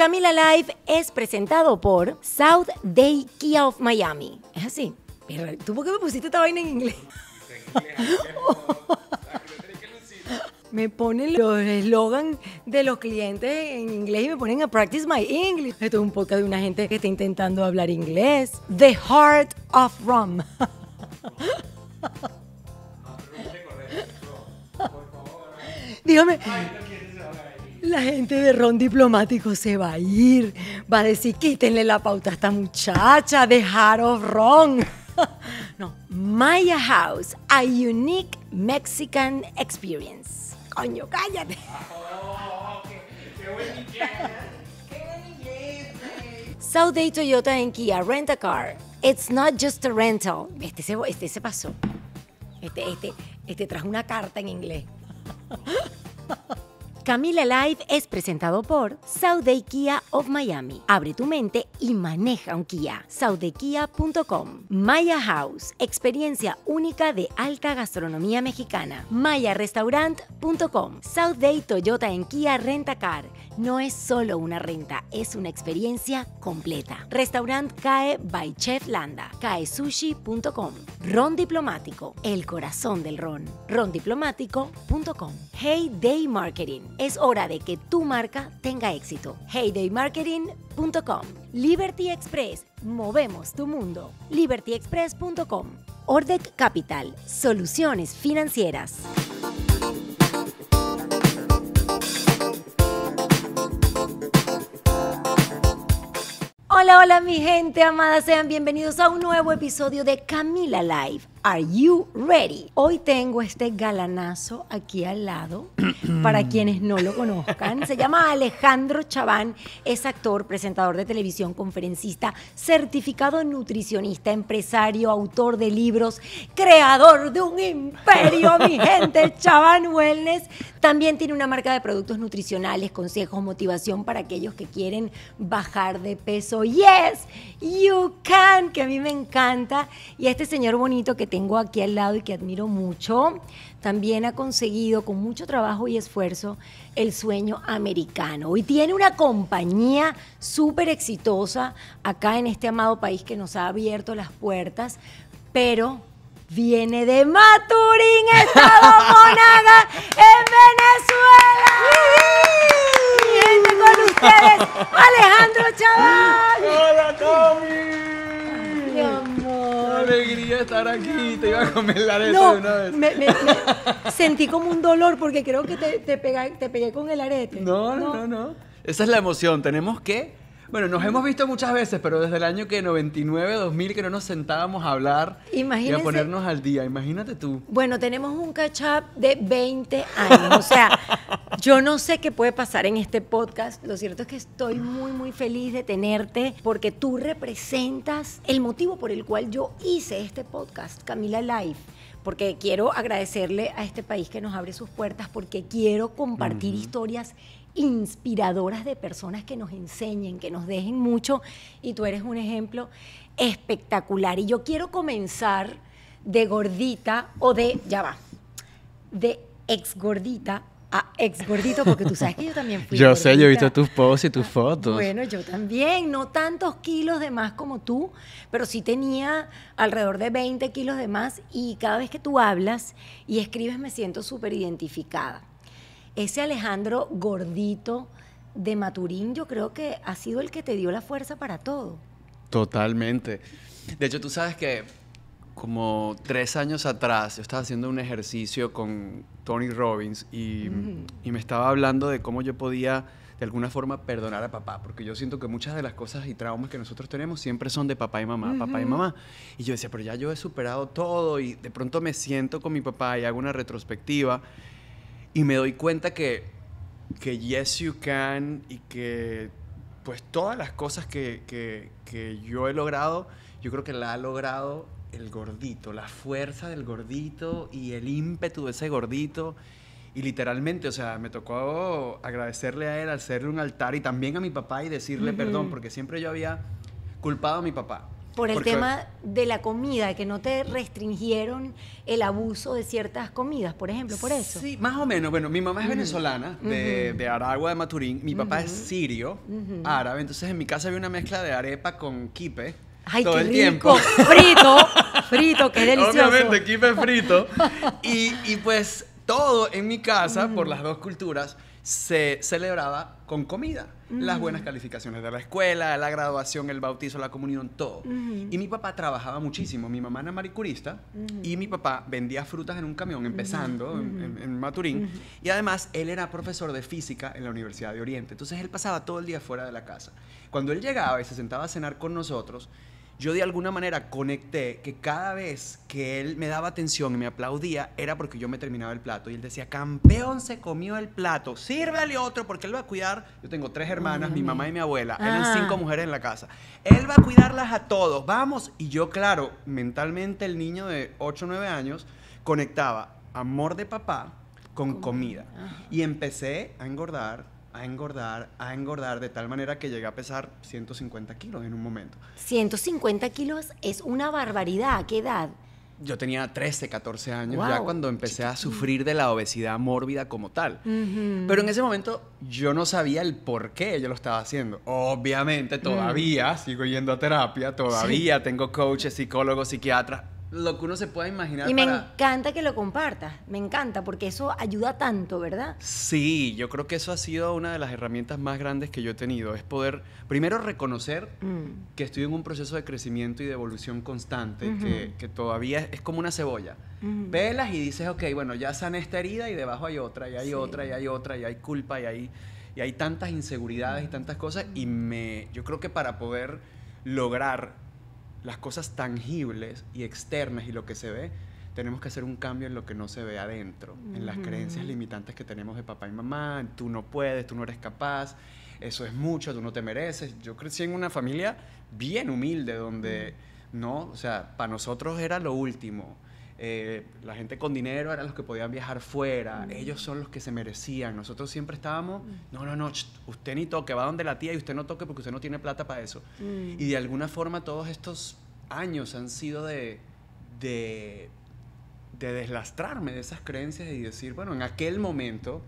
Camila Live es presentado por South Day Kia of Miami. Es así. ¿Tú por qué me pusiste esta vaina en inglés? me ponen los eslogan de los clientes en inglés y me ponen a practice my English. Esto es un podcast de una gente que está intentando hablar inglés. The Heart of Rum. Dígame. La gente de Ron Diplomático se va a ir. Va a decir, quítenle la pauta a esta muchacha de of Ron. No, Maya House, a unique Mexican experience. Coño, cállate. Toyota en Kia, rent a car. It's not just a rental. Este se, este se pasó. Este, este, este trajo una carta en inglés. Camila Live es presentado por Sauday Kia of Miami. Abre tu mente y maneja un Kia. Southdaykia.com Maya House, experiencia única de alta gastronomía mexicana. MayaRestaurant.com. South Toyota en Kia Rentacar. No es solo una renta, es una experiencia completa. Restaurant CAE by Chef Landa, caesushi.com. Ron Diplomático, el corazón del ron. rondiplomático.com. Heyday Marketing, es hora de que tu marca tenga éxito. heydaymarketing.com. Liberty Express, movemos tu mundo. libertyexpress.com. Ordec Capital, soluciones financieras. Hola, hola mi gente amada, sean bienvenidos a un nuevo episodio de Camila Live. Are you ready? Hoy tengo este galanazo aquí al lado. para quienes no lo conozcan, se llama Alejandro Chaván. Es actor, presentador de televisión, conferencista, certificado nutricionista, empresario, autor de libros, creador de un imperio, mi gente, Chaván Wellness. También tiene una marca de productos nutricionales, consejos, motivación para aquellos que quieren bajar de peso. Yes, you can, que a mí me encanta. Y este señor bonito que tengo aquí al lado y que admiro mucho, también ha conseguido con mucho trabajo y esfuerzo el sueño americano. Y tiene una compañía súper exitosa acá en este amado país que nos ha abierto las puertas, pero viene de Maturín, Estado Monaga, en Venezuela. Y con ustedes Alejandro Chaval. Hola, Tommy alegría estar aquí! Te iba a comer la arete de una vez. sentí como un dolor porque creo que te, te, pegué, con el arete. No, no, no, Esa es la emoción. Tenemos que. Bueno, nos hemos visto muchas veces, pero desde el año que 99, 2000 que no nos sentábamos a hablar y a ponernos al día. Imagínate tú. Bueno, tenemos un catch up de 20 años. O sea, yo no sé qué puede pasar en este podcast. Lo cierto es que estoy muy, muy feliz de tenerte porque tú representas el motivo por el cual yo hice este podcast, Camila Live porque quiero agradecerle a este país que nos abre sus puertas, porque quiero compartir historias inspiradoras de personas que nos enseñen, que nos dejen mucho, y tú eres un ejemplo espectacular. Y yo quiero comenzar de gordita o de, ya va, de ex gordita Ah, ex gordito, porque tú sabes que yo también fui. yo sé, yo he visto tus posts y tus fotos. Bueno, yo también, no tantos kilos de más como tú, pero sí tenía alrededor de 20 kilos de más y cada vez que tú hablas y escribes me siento súper identificada. Ese Alejandro gordito de Maturín yo creo que ha sido el que te dio la fuerza para todo. Totalmente. De hecho, tú sabes que como tres años atrás, yo estaba haciendo un ejercicio con Tony Robbins y, me estaba hablando de cómo yo podía de alguna forma perdonar a papá, porque yo siento que muchas de las cosas y traumas que nosotros tenemos siempre son de papá y mamá, papá y mamá. Y yo decía, pero ya yo he superado todo y de pronto me siento con mi papá y hago una retrospectiva y me doy cuenta que, que yes you can y que pues todas las cosas que, que, que yo he logrado, yo creo que la ha logrado el gordito, la fuerza del gordito y el ímpetu de ese gordito. Y literalmente, o sea, me tocó agradecerle a él, al hacerle un altar y también a mi papá y decirle perdón, porque siempre yo había culpado a mi papá. Por el tema de la comida, que no te restringieron el abuso de ciertas comidas, por ejemplo, por eso. Sí, más o menos. Bueno, mi mamá es venezolana, de, Aragua, de Maturín. Mi papá es sirio, árabe. Entonces en mi casa había una mezcla de arepa con quipe. Ay, todo el tiempo. Frito, frito, qué delicioso. Obviamente, kipe frito. Y, y, pues todo en mi casa, por mm. las dos culturas, se celebraba con comida. Las mm. buenas calificaciones de la escuela, la graduación, el bautizo, la comunión, todo. Mm. Y mi papá trabajaba muchísimo. Mi mamá era maricurista y mi papá vendía frutas en un camión, empezando en, Maturín. Y además, él era profesor de física en la Universidad de Oriente. Entonces, él pasaba todo el día fuera de la casa. Cuando él llegaba y se sentaba a cenar con nosotros, yo de alguna manera conecté que cada vez que él me daba atención y me aplaudía era porque yo me terminaba el plato. Y él decía, campeón se comió el plato, sírvale otro porque él va a cuidar. Yo tengo tres hermanas, mi mamá y mi abuela, eran ah. cinco mujeres en la casa. Él va a cuidarlas a todos, vamos. Y yo, claro, mentalmente el niño de 8 o 9 años conectaba amor de papá con comida. Y empecé a engordar a engordar, a engordar, de tal manera que llegué a pesar 150 kilos en un momento. 150 kilos es una barbaridad. ¿A qué edad? Yo tenía 13, 14 años ya cuando empecé a sufrir de la obesidad mórbida como tal. Pero en ese momento yo no sabía el por qué yo lo estaba haciendo. Obviamente todavía mm. sigo yendo a terapia, todavía tengo coaches, psicólogos, psiquiatras lo que uno se pueda imaginar. Y me encanta que lo compartas, me encanta, porque eso ayuda tanto, ¿verdad? Sí, yo creo que eso ha sido una de las herramientas más grandes que yo he tenido, es poder primero reconocer mm. que estoy en un proceso de crecimiento y de evolución constante, que, todavía es, como una cebolla. Velas y dices, ok, bueno, ya sané esta herida y debajo hay otra, y hay otra, y hay otra, y hay culpa, y hay, y hay tantas inseguridades y tantas cosas, y me, yo creo que para poder lograr las cosas tangibles y externas y lo que se ve, tenemos que hacer un cambio en lo que no se ve adentro, en las creencias limitantes que tenemos de papá y mamá, tú no puedes, tú no eres capaz, eso es mucho, tú no te mereces. Yo crecí en una familia bien humilde donde, no, o sea, para nosotros era lo último eh, la gente con dinero eran los que podían viajar fuera, mm. ellos son los que se merecían. Nosotros siempre estábamos, mm. no, no, no, usted ni toque, va donde la tía y usted no toque porque usted no tiene plata para eso. Mm. Y de alguna forma todos estos años han sido de, de deslastrarme de esas creencias y decir, bueno, en aquel momento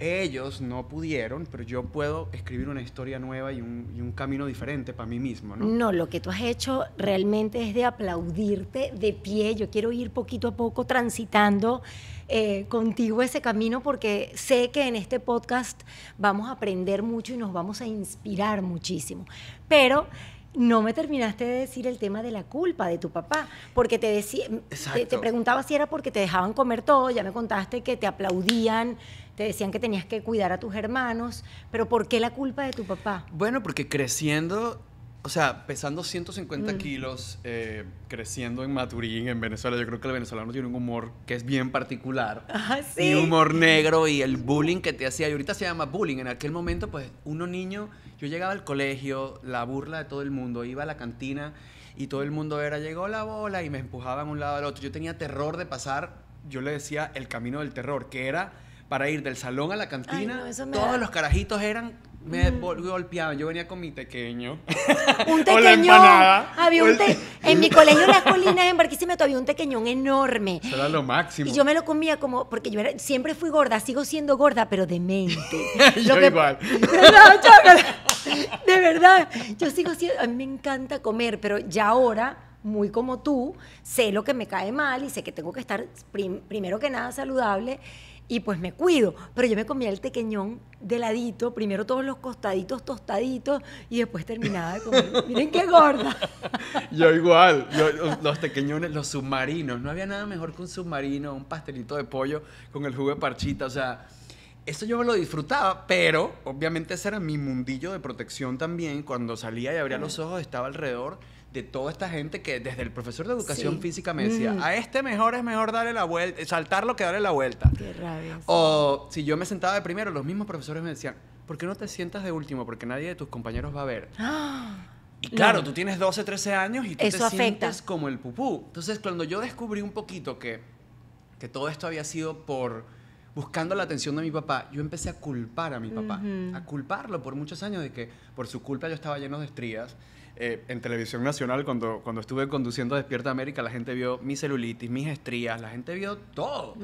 ellos no pudieron, pero yo puedo escribir una historia nueva y un, camino diferente para mí mismo, ¿no? No, lo que tú has hecho realmente es de aplaudirte de pie. Yo quiero ir poquito a poco transitando eh, contigo ese camino porque sé que en este podcast vamos a aprender mucho y nos vamos a inspirar muchísimo. Pero no me terminaste de decir el tema de la culpa de tu papá, porque te, decía, te, te, preguntaba si era porque te dejaban comer todo, ya me contaste que te aplaudían te decían que tenías que cuidar a tus hermanos, pero ¿por qué la culpa de tu papá? Bueno, porque creciendo, o sea, pesando 150 mm. kilos, eh, creciendo en Maturín, en Venezuela, yo creo que el venezolano tiene un humor que es bien particular. Ah, sí. Y humor negro y el bullying que te hacía, y ahorita se llama bullying, en aquel momento pues uno niño, yo llegaba al colegio, la burla de todo el mundo, iba a la cantina y todo el mundo era, llegó la bola y me empujaban un lado al otro. Yo tenía terror de pasar, yo le decía el camino del terror, que era para ir del salón a la cantina, todos los carajitos eran me golpeaban. Yo venía con mi tequeño. Un pequeño. Había un te... En mi colegio Las Colinas, en Barquisimeto, había un tequeñón enorme. Eso era lo máximo. Y yo me lo comía como, porque yo siempre fui gorda, sigo siendo gorda, pero demente. yo que... igual. de verdad, yo sigo siendo, a mí me encanta comer, pero ya ahora muy como tú, sé lo que me cae mal y sé que tengo que estar primero que nada saludable y pues me cuido. Pero yo me comía el tequeñón de ladito, primero todos los costaditos tostaditos y después terminaba de comer. Miren qué gorda. yo igual, los tequeñones, los submarinos, no había nada mejor que un submarino, un pastelito de pollo con el jugo de parchita, o sea, eso yo me lo disfrutaba, pero obviamente ese era mi mundillo de protección también. Cuando salía y abría los ojos, estaba alrededor de toda esta gente que desde el profesor de educación física me decía, mm. a este mejor es mejor darle la vuelta, eh, saltarlo que darle la vuelta. Qué rabia. O si yo me sentaba de primero, los mismos profesores me decían, ¿por qué no te sientas de último? Porque nadie de tus compañeros va a ver. ¡Ah! Y claro, tú tienes 12, 13 años y tú Eso te sientes como el pupú. Entonces, cuando yo descubrí un poquito que, que todo esto había sido por buscando la atención de mi papá, yo empecé a culpar a mi papá, a culparlo por muchos años de que por su culpa yo estaba lleno de estrías, eh, en televisión nacional, cuando, estuve conduciendo Despierta América, la gente vio mi celulitis, mis estrías, la gente vio todo.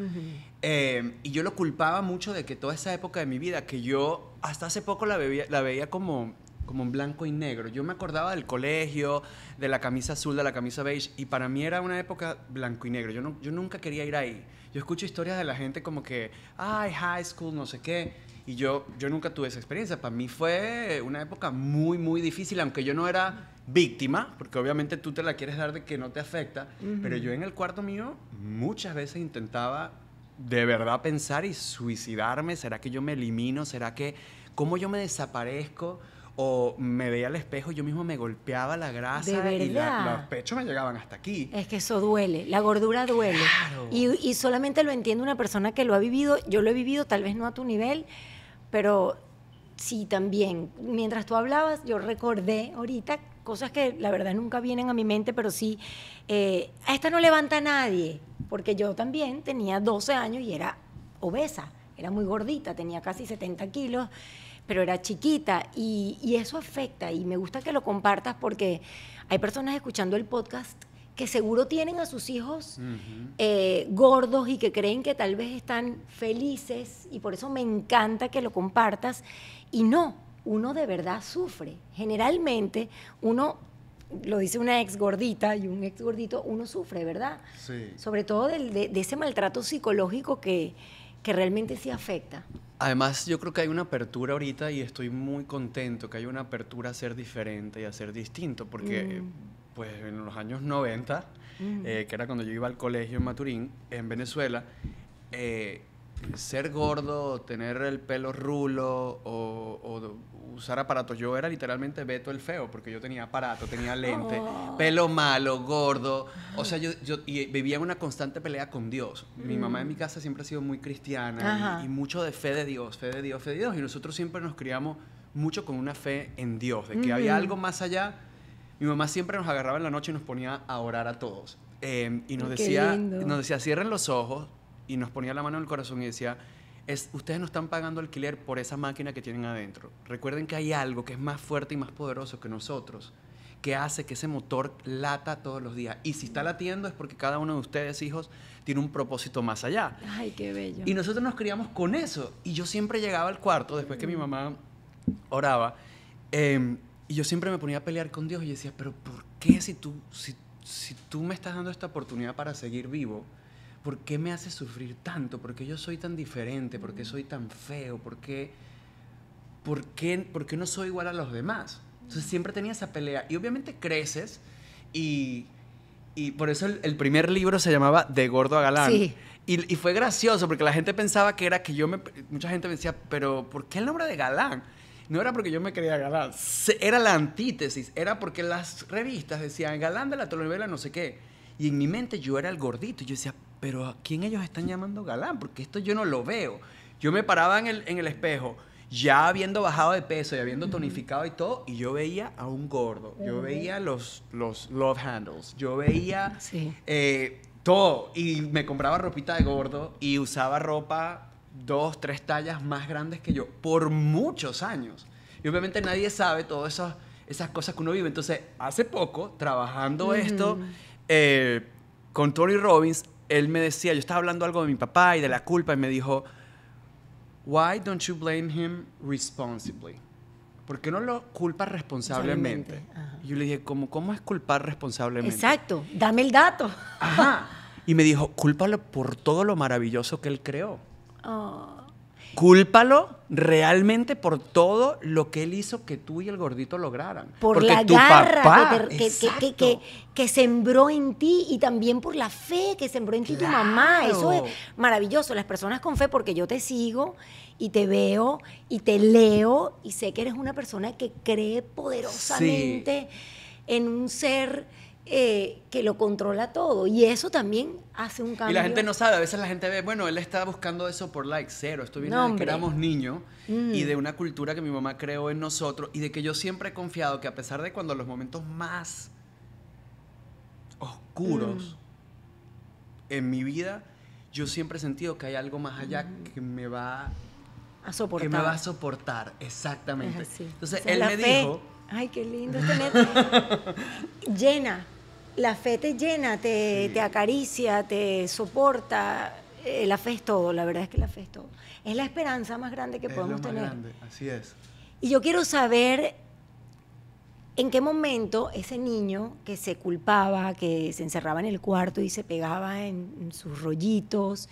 Eh, y yo lo culpaba mucho de que toda esa época de mi vida, que yo hasta hace poco la, la veía como, como blanco y negro. Yo me acordaba del colegio, de la camisa azul, de la camisa beige, y para mí era una época blanco y negro. Yo, no, yo nunca quería ir ahí yo escucho historias de la gente como que, ay, high school, no sé qué. Y yo, yo nunca tuve esa experiencia. Para mí fue una época muy, muy difícil, aunque yo no era víctima, porque obviamente tú te la quieres dar de que no te afecta, pero yo en el cuarto mío muchas veces intentaba de verdad pensar y suicidarme. ¿Será que yo me elimino? ¿Será que cómo yo me desaparezco? o me veía al espejo, yo mismo me golpeaba la grasa y los pechos me llegaban hasta aquí. Es que eso duele, la gordura duele. Y, solamente lo entiende una persona que lo ha vivido, yo lo he vivido tal vez no a tu nivel, pero sí también. Mientras tú hablabas, yo recordé ahorita cosas que la verdad nunca vienen a mi mente, pero sí, eh, a esta no levanta a nadie, porque yo también tenía 12 años y era obesa, era muy gordita, tenía casi 70 kilos pero era chiquita y, eso afecta y me gusta que lo compartas porque hay personas escuchando el podcast que seguro tienen a sus hijos eh, gordos y que creen que tal vez están felices y por eso me encanta que lo compartas. Y no, uno de verdad sufre. Generalmente uno, lo dice una ex gordita y un ex gordito, uno sufre, ¿verdad? Sobre todo de, ese maltrato psicológico que, que realmente sí afecta. Además, yo creo que hay una apertura ahorita y estoy muy contento que hay una apertura a ser diferente y a ser distinto, porque mm. pues en los años 90, mm. eh, que era cuando yo iba al colegio en Maturín, en Venezuela, eh, ser gordo, tener el pelo rulo o, usar aparatos. Yo era literalmente Beto el feo, porque yo tenía aparato, tenía lente, oh. pelo malo, gordo. O sea, yo, vivía en una constante pelea con Dios. Mi mamá en mi mm. casa siempre ha sido muy cristiana y, mucho de fe de Dios, fe de Dios, fe de Dios. Y nosotros siempre nos criamos mucho con una fe en Dios, de que había algo más allá. Mi mamá siempre nos agarraba en la noche y nos ponía a orar a todos. Em, y nos decía, nos decía, cierren los ojos, y nos ponía la mano en el corazón y decía, es, ustedes no están pagando alquiler por esa máquina que tienen adentro. Recuerden que hay algo que es más fuerte y más poderoso que nosotros, que hace que ese motor lata todos los días. Y si está latiendo es porque cada uno de ustedes, hijos, tiene un propósito más allá. Ay, qué bello. Y nosotros nos criamos con eso. Y yo siempre llegaba al cuarto, después que mi mm. mamá oraba, em, y yo siempre me ponía a pelear con Dios y decía, pero ¿por qué si tú, si, si tú me estás dando esta oportunidad para seguir vivo? ¿por qué me hace sufrir tanto? ¿Por qué yo soy tan diferente? ¿Por qué soy tan feo? ¿Por qué, por no soy igual a los demás? Entonces siempre tenía esa pelea. Y obviamente creces y, y por eso el, primer libro se llamaba De Gordo a Galán. Y, fue gracioso porque la gente pensaba que era que yo me... Mucha gente me decía, pero ¿por qué el nombre de Galán? No era porque yo me quería galán, era la antítesis, era porque las revistas decían galán de la telenovela no sé qué. Y en mi mente yo era el gordito. Y yo decía, pero ¿a quién ellos están llamando galán? Porque esto yo no lo veo. Yo me paraba en el, espejo, ya habiendo bajado de peso y habiendo tonificado y todo, y yo veía a un gordo, yo veía los, los love handles, yo veía eh, todo, y me compraba ropita de gordo y usaba ropa dos, tres tallas más grandes que yo por muchos años. Y obviamente nadie sabe todas esas, esas cosas que uno vive. Entonces, hace poco, trabajando esto eh, con Tony Robbins, él me decía, yo estaba hablando algo de mi papá y de la culpa, y me dijo, Why don't you blame him responsibly? ¿Por qué no lo culpas responsablemente? Y yo le dije, ¿Cómo, ¿cómo es culpar responsablemente? Exacto, dame el dato. Ajá. Y me dijo, cúlpalo por todo lo maravilloso que él creó. Oh cúlpalo realmente por todo lo que él hizo que tú y el gordito lograran. Por Porque la garra que, sembró en ti y también por la fe que sembró en ti tu mamá. Eso es maravilloso. Las personas con fe, porque yo te sigo y te veo y te leo y sé que eres una persona que cree poderosamente en un ser eh, que lo controla todo. Y eso también hace un cambio. Y la gente no sabe, a veces la gente ve, bueno, él está buscando eso por like, cero. Esto viene de que éramos niños y mm. de una cultura que mi mamá creó en nosotros y de que yo siempre he confiado que a pesar de cuando los momentos más oscuros mm. en mi vida, yo siempre he sentido que hay algo más allá mm. que me va a soportar. Que me va a soportar, exactamente. Entonces, él me dijo... Ay, qué lindo este Llena, la fe te llena, te, acaricia, te soporta. Eh, la fe es todo, la verdad es que la fe es todo. Es la esperanza más grande que es podemos más tener. Grande. Así es. Y yo quiero saber en qué momento ese niño que se culpaba, que se encerraba en el cuarto y se pegaba en sus rollitos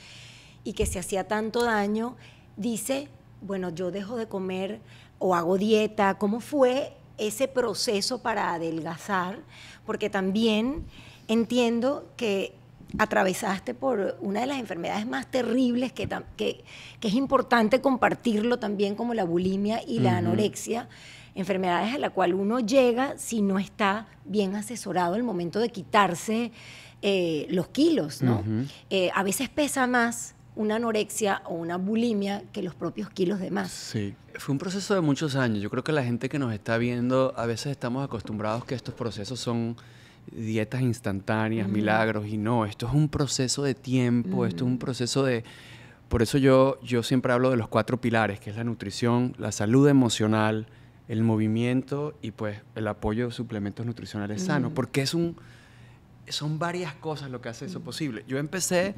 y que se hacía tanto daño, dice, bueno, yo dejo de comer o hago dieta. ¿Cómo fue ese proceso para adelgazar, porque también entiendo que atravesaste por una de las enfermedades más terribles que, que, es importante compartirlo también como la bulimia y la anorexia, enfermedades a la cual uno llega si no está bien asesorado al momento de quitarse eh, los kilos, ¿no? Eh, a veces pesa más una anorexia o una bulimia que los propios kilos de más. Sí, fue un proceso de muchos años. Yo creo que la gente que nos está viendo, a veces estamos acostumbrados que estos procesos son dietas instantáneas, milagros, y no, esto es un proceso de tiempo, esto es un proceso de... Por eso yo, yo siempre hablo de los cuatro pilares, que es la nutrición, la salud emocional, el movimiento y pues el apoyo de suplementos nutricionales sanos, porque es un, son varias cosas lo que hace eso posible. Yo empecé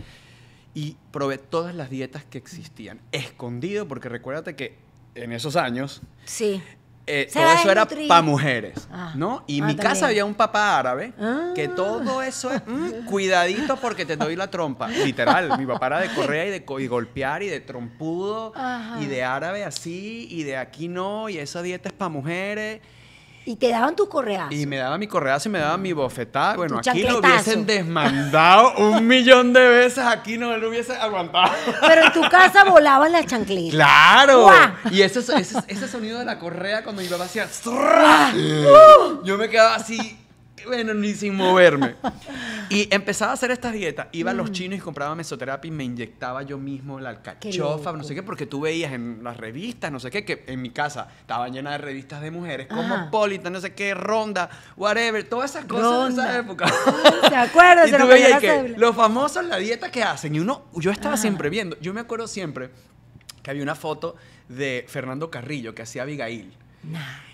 y probé todas las dietas que existían, escondido, porque recuérdate que en esos años... Sí. Eh, todo eso era para mujeres, ah. ¿no? Y en ah, mi casa había un papá árabe que ah. todo eso es mm, cuidadito porque te doy la trompa. Literal, mi papá era de correa y de golpear y de trompudo y de árabe así y de aquí no y esa dieta es para mujeres. Y te daban tu correazo. Y me daba mi correazo y me daba mi bofetada. Bueno, aquí lo hubiesen desmandado un millón de veces. Aquí no lo hubiese aguantado. Pero en tu casa volaban las chancletas. ¡Claro! Y ese, ese, sonido de la correa cuando mi papá hacía... Uh. Yo me quedaba así bueno, ni sin moverme. y empezaba a hacer estas dietas. Iba a los mm. chinos y compraba mesoterapia y me inyectaba yo mismo la alcachofa, no sé qué, porque tú veías en las revistas, no sé qué, que en mi casa estaban llenas de revistas de mujeres, ah. como Polita, no sé qué, Ronda, whatever, todas esas cosas de esa época. te acuerdas y tú veías que los famosos, la dieta que hacen. Y uno, yo estaba ah. siempre viendo, yo me acuerdo siempre que había una foto de Fernando Carrillo que hacía Abigail. Nah.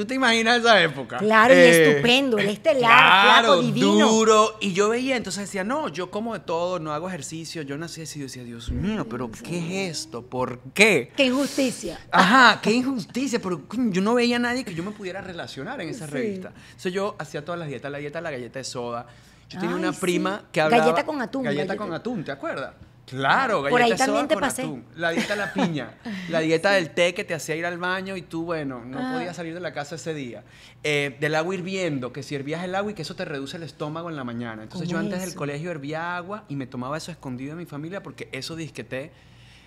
¿Tú te imaginas esa época? Claro, y eh, estupendo, el estelar, claro, flaco, divino. duro. Y yo veía, entonces decía, no, yo como de todo, no hago ejercicio, yo nací así, Yo decía, Dios mío, pero ¿qué es esto? ¿Por qué? Qué injusticia. Ajá, qué injusticia, pero yo no veía a nadie que yo me pudiera relacionar en esa revista. Entonces yo hacía todas las dietas, la dieta de la galleta de soda. Yo tenía una prima que hablaba... Galleta con atún. galleta. con atún, ¿te acuerdas? Claro, Por ahí también te pasé. la dieta de la piña, la dieta del té que te hacía ir al baño y tú, bueno, no ah. podías salir de la casa ese día. Eh, del agua hirviendo, que si hervías el agua y que eso te reduce el estómago en la mañana. Entonces yo antes del colegio hervía agua y me tomaba eso escondido en mi familia porque eso disqueté.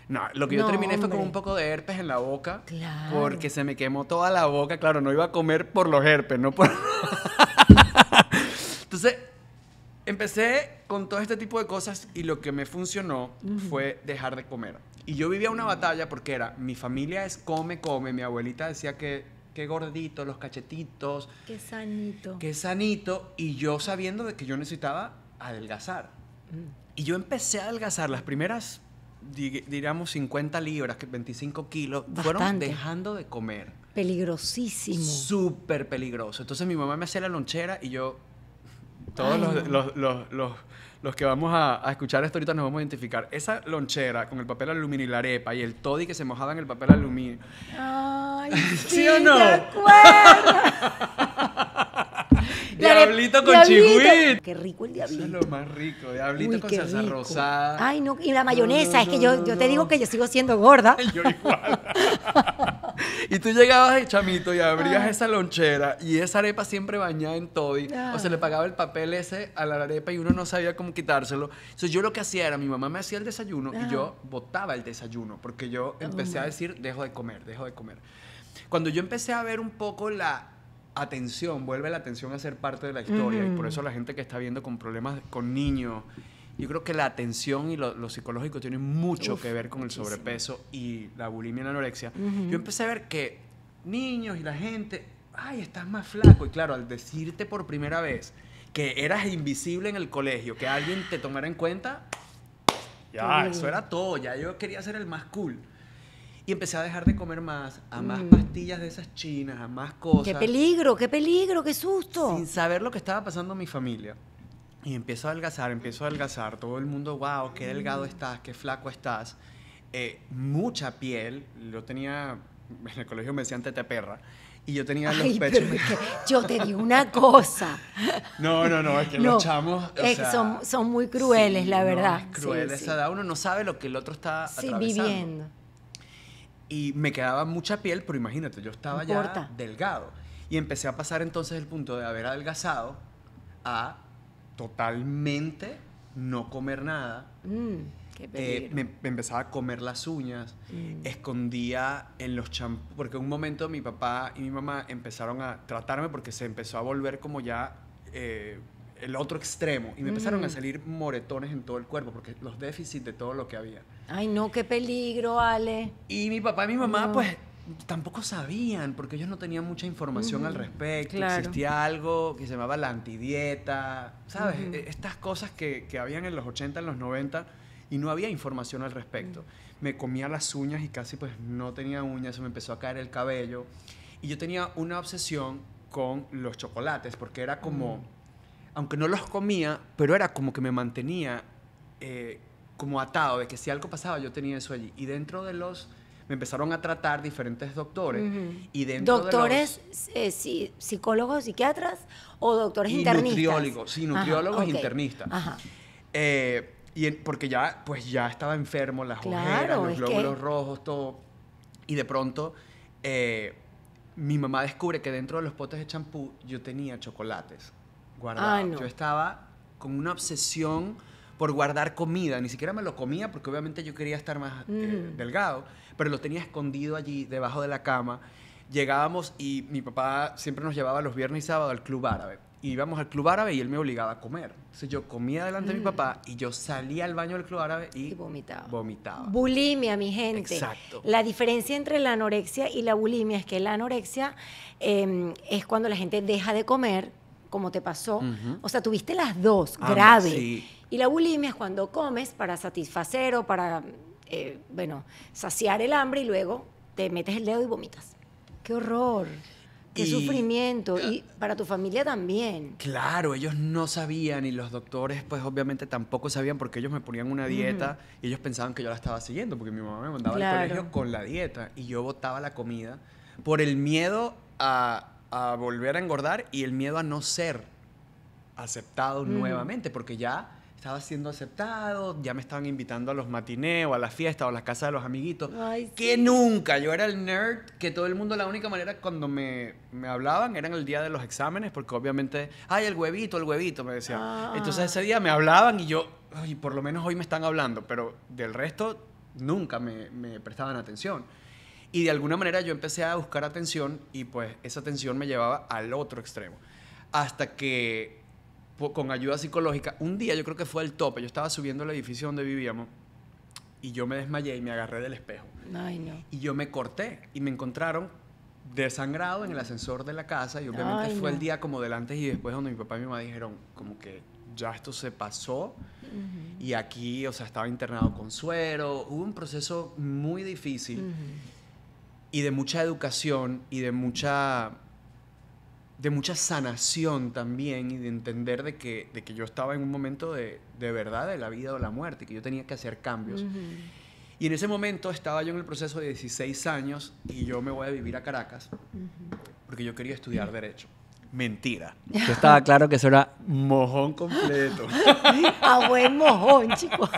No, lo que yo terminé fue con un poco de herpes en la boca. Porque se me quemó toda la boca. Claro, no iba a comer por los herpes, no por... Entonces, Empecé con todo este tipo de cosas y lo que me funcionó fue dejar de comer. Y yo vivía una batalla porque era, mi familia es come, come, mi abuelita decía que qué gordito, los cachetitos. Qué sanito. Qué sanito. Y yo sabiendo de que yo necesitaba adelgazar. Mm. Y yo empecé a adelgazar las primeras, diríamos, 50 libras, 25 kilos, fueron dejando de comer. Peligrosísimo. Súper peligroso. Entonces mi mamá me hacía la lonchera y yo todos los, los, los, los, que vamos a, escuchar esto ahorita nos vamos a identificar. Esa lonchera con el papel aluminio y la arepa y el toddy que se mojaba en el papel aluminio. Ay, ¿Sí, sí, o no? el diablito con chihuit. Qué rico el diablito. Eso es lo más rico. Diablito con salsa rosada. Ay, no, y la mayonesa. es que yo, yo te digo que yo sigo siendo gorda. yo igual. Y tú llegabas de chamito y abrías ah. esa lonchera y esa arepa siempre bañada en toddy. O se le pagaba el papel ese a la arepa y uno no sabía cómo quitárselo. Entonces yo lo que hacía era, mi mamá me hacía el desayuno y yo ah. botaba el desayuno porque yo oh empecé a decir, dejo de comer, dejo de comer. Cuando yo empecé a ver un poco la atención, vuelve la atención a ser parte de la historia y por eso la gente que está viendo con problemas con niños yo creo que la atención y lo, psicológico tienen mucho que ver con el sobrepeso y la bulimia y la anorexia. Yo empecé a ver que niños y la gente, ay, estás más flaco. Y claro, al decirte por primera vez que eras invisible en el colegio, que alguien te tomara en cuenta, ya, eso era todo, ya yo quería ser el más cool. Y empecé a dejar de comer más, a más mm. pastillas de esas chinas, a más cosas. ¡Qué peligro, qué peligro, qué susto! Sin saber lo que estaba pasando en mi familia. Y empiezo a adelgazar, empiezo a adelgazar. Todo el mundo, wow, qué delgado estás, qué flaco estás. Eh, mucha piel. Yo tenía, en el colegio me decían tete perra. Y yo tenía los pechos. yo te digo una cosa. No, no, no, es que los chamos. O eh, sea, son, muy crueles, la verdad. No, sí, Uno no sabe lo que el otro está atravesando. viviendo. Y me quedaba mucha piel, pero imagínate, yo estaba ya delgado. Y empecé a pasar entonces el punto de haber adelgazado a totalmente no comer nada. Mm, eh, me, empezaba a comer las uñas, mm. escondía en los champús, porque en un momento mi papá y mi mamá empezaron a tratarme porque se empezó a volver como ya eh, el otro extremo y me empezaron a mm. salir moretones en todo el cuerpo porque los déficits de todo lo que había. Ay, no, qué peligro, Ale. Y mi papá y mi mamá, pues tampoco sabían, porque ellos no tenían mucha información al respecto. Existía algo que se llamaba la antidieta, ¿sabes? E, e, estas cosas que, que, habían en los 80, en los 90, y no había información al respecto. Mm. Me comía las uñas y casi pues no tenía uñas, se me empezó a caer el cabello. Y yo tenía una obsesión con los chocolates, porque era como, mm. aunque no los comía, pero era como que me mantenía eh, como atado, de que si algo pasaba yo tenía eso allí. Y dentro de los me empezaron a tratar diferentes doctores. y ¿Doctores de eh, psicólogos, psiquiatras o doctores internistas? Nutriólogos, sí, nutriólogos e internistas. Eh, y porque ya, pues ya estaba enfermo, las ojeras, los glóbulos rojos, todo. Y de pronto, eh, mi mamá descubre que dentro de los potes de champú yo tenía chocolates guardados. Ah, yo estaba con una obsesión por guardar comida. Ni siquiera me lo comía porque obviamente yo quería estar más eh, delgado, pero lo tenía escondido allí debajo de la cama. Llegábamos y mi papá siempre nos llevaba los viernes y sábados al club árabe. íbamos al club árabe y él me obligaba a comer. Entonces yo comía delante de mi mm. papá y yo salía al baño del club árabe y, vomitaba. Bulimia, mi gente. Exacto. La diferencia entre la anorexia y la bulimia es que la anorexia em, es cuando la gente deja de comer como te pasó. O sea, tuviste las dos, ah, grave. Y la bulimia es cuando comes para satisfacer o para, eh, bueno, saciar el hambre y luego te metes el dedo y vomitas. ¡Qué horror! ¡Qué sufrimiento! Ah, y para tu familia también. Claro, ellos no sabían y los doctores pues obviamente tampoco sabían porque ellos me ponían una dieta y ellos pensaban que yo la estaba siguiendo porque mi mamá me mandaba al colegio con la dieta y yo botaba la comida por el miedo a a volver a engordar y el miedo a no ser aceptado nuevamente, porque ya estaba siendo aceptado, ya me estaban invitando a los matineos, a las fiestas o a las casas de los amiguitos. Ay, que nunca, yo era el nerd, que todo el mundo, la única manera cuando me, me hablaban eran el día de los exámenes, porque obviamente, ay, el huevito, el huevito, me decía ah. Entonces ese día me hablaban y yo, y por lo menos hoy me están hablando, pero del resto nunca me, me prestaban atención. Y de alguna manera yo empecé a buscar atención y pues esa atención me llevaba al otro extremo. Hasta que con ayuda psicológica, un día yo creo que fue el tope, yo estaba subiendo el edificio donde vivíamos y yo me desmayé y me agarré del espejo. Ay, no. Y yo me corté y me encontraron desangrado en el ascensor de la casa y obviamente fue el día como delante y después donde mi papá y mi mamá dijeron como que ya esto se pasó y aquí, o sea, estaba internado con suero, hubo un proceso muy difícil y de mucha educación y de mucha de mucha sanación también y de entender de que, de que yo estaba en un momento de, de verdad de la vida o la muerte, que yo tenía que hacer cambios. Y en ese momento estaba yo en el proceso de 16 años y yo me voy a vivir a Caracas porque yo quería estudiar Derecho. Mentira. Yo estaba claro que eso era mojón completo. a buen mojón, chicos.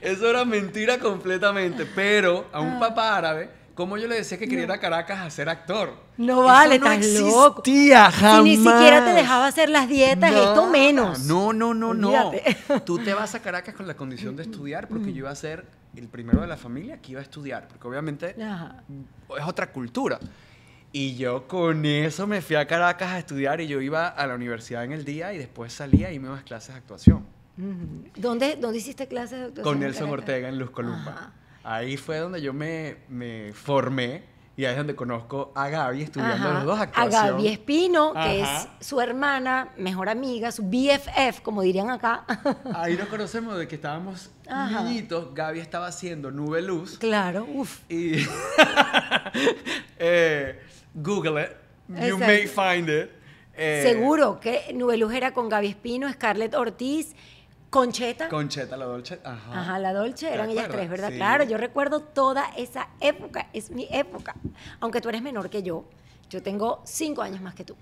eso era mentira completamente, pero a un ah. papá árabe ¿Cómo yo le decía que quería ir a Caracas a ser actor. No vale, no jamás. ni siquiera te dejaba hacer las dietas, esto menos. No, no, no, no. Tú te vas a Caracas con la condición de estudiar porque yo iba a ser el primero de la familia que iba a estudiar, porque obviamente es otra cultura. Y yo con eso me fui a Caracas a estudiar y yo iba a la universidad en el día y después salía y me iba clases de actuación. ¿Dónde, dónde hiciste clases de actuación? Con Nelson Ortega en Luz Columba. Ahí fue donde yo me, formé y ahí es donde conozco a Gaby estudiando los dos actuación. A Gaby Espino, que es su hermana, mejor amiga, su BFF, como dirían acá. Ahí nos conocemos de que estábamos niñitos. Gaby estaba haciendo Nube Luz. Claro, uff. Eh, Google it. You may find it. Eh, Seguro que Nube era con Gaby Espino, Scarlett Ortiz Concheta. Concheta, la Dolce. Ajá. la Dolce, eran ellas tres, ¿verdad? Claro, yo recuerdo toda esa época, es mi época. Aunque tú eres menor que yo, yo tengo cinco años más que tú.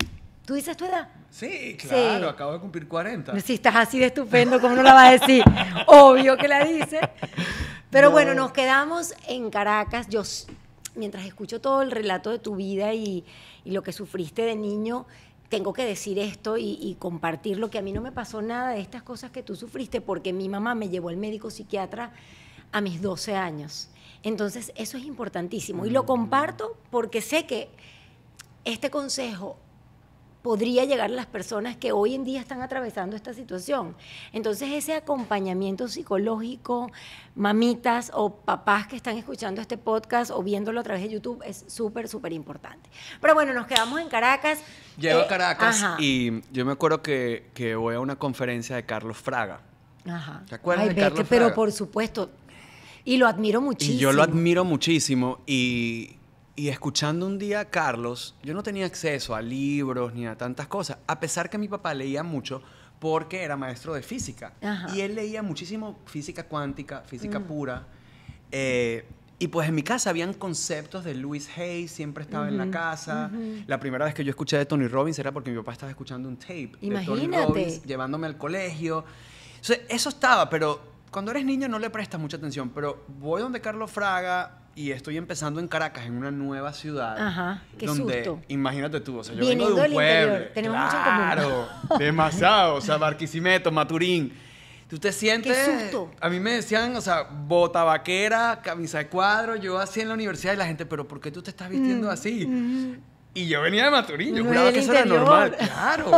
¿Tú dices tu edad? Sí, claro, acabo de cumplir 40. Si estás así de estupendo, ¿cómo no la vas a decir? Obvio que la dices. Pero bueno, nos quedamos en Caracas. Yo, mientras escucho todo el relato de tu vida y lo que sufriste de niño, tengo que decir esto y, compartirlo, compartir lo que a mí no me pasó nada de estas cosas que tú sufriste, porque mi mamá me llevó al médico psiquiatra a mis 12 años. Entonces, eso es importantísimo. Y lo mm. comparto porque sé que este consejo podría llegar a las personas que hoy en día están atravesando esta situación. Entonces ese acompañamiento psicológico, mamitas o papás que están escuchando este podcast o viéndolo a través de YouTube es súper, súper importante. Pero bueno, nos quedamos en Caracas. Llego a eh, Caracas y yo me acuerdo que, voy a una conferencia de Carlos Fraga. Ajá. ¿Te acuerdas Carlos Pero por supuesto, y lo admiro muchísimo. Y yo lo admiro muchísimo y y escuchando un día a Carlos, yo no tenía acceso a libros ni a tantas cosas, a pesar que mi papá leía mucho porque era maestro de física. Y él leía muchísimo física cuántica, física mm. pura. Eh, y pues en mi casa habían conceptos de Louis Hayes, siempre estaba en la casa. La primera vez que yo escuché de Tony Robbins era porque mi papá estaba escuchando un tape de Tony Robbins llevándome al colegio. eso estaba, pero cuando eres niño no le prestas mucha atención. Pero voy donde Carlos Fraga, y estoy empezando en Caracas, en una nueva ciudad. Ajá, donde, Imagínate tú, o sea, yo vengo de un pueblo. Tenemos mucho en común. demasiado, o sea, Barquisimeto, Maturín. Tú te sientes... A mí me decían, o sea, bota vaquera, camisa de cuadro, yo así en la universidad y la gente, pero ¿por qué tú te estás vistiendo mm, así? Mm. Y yo venía de Maturín, yo juraba que eso era normal, claro.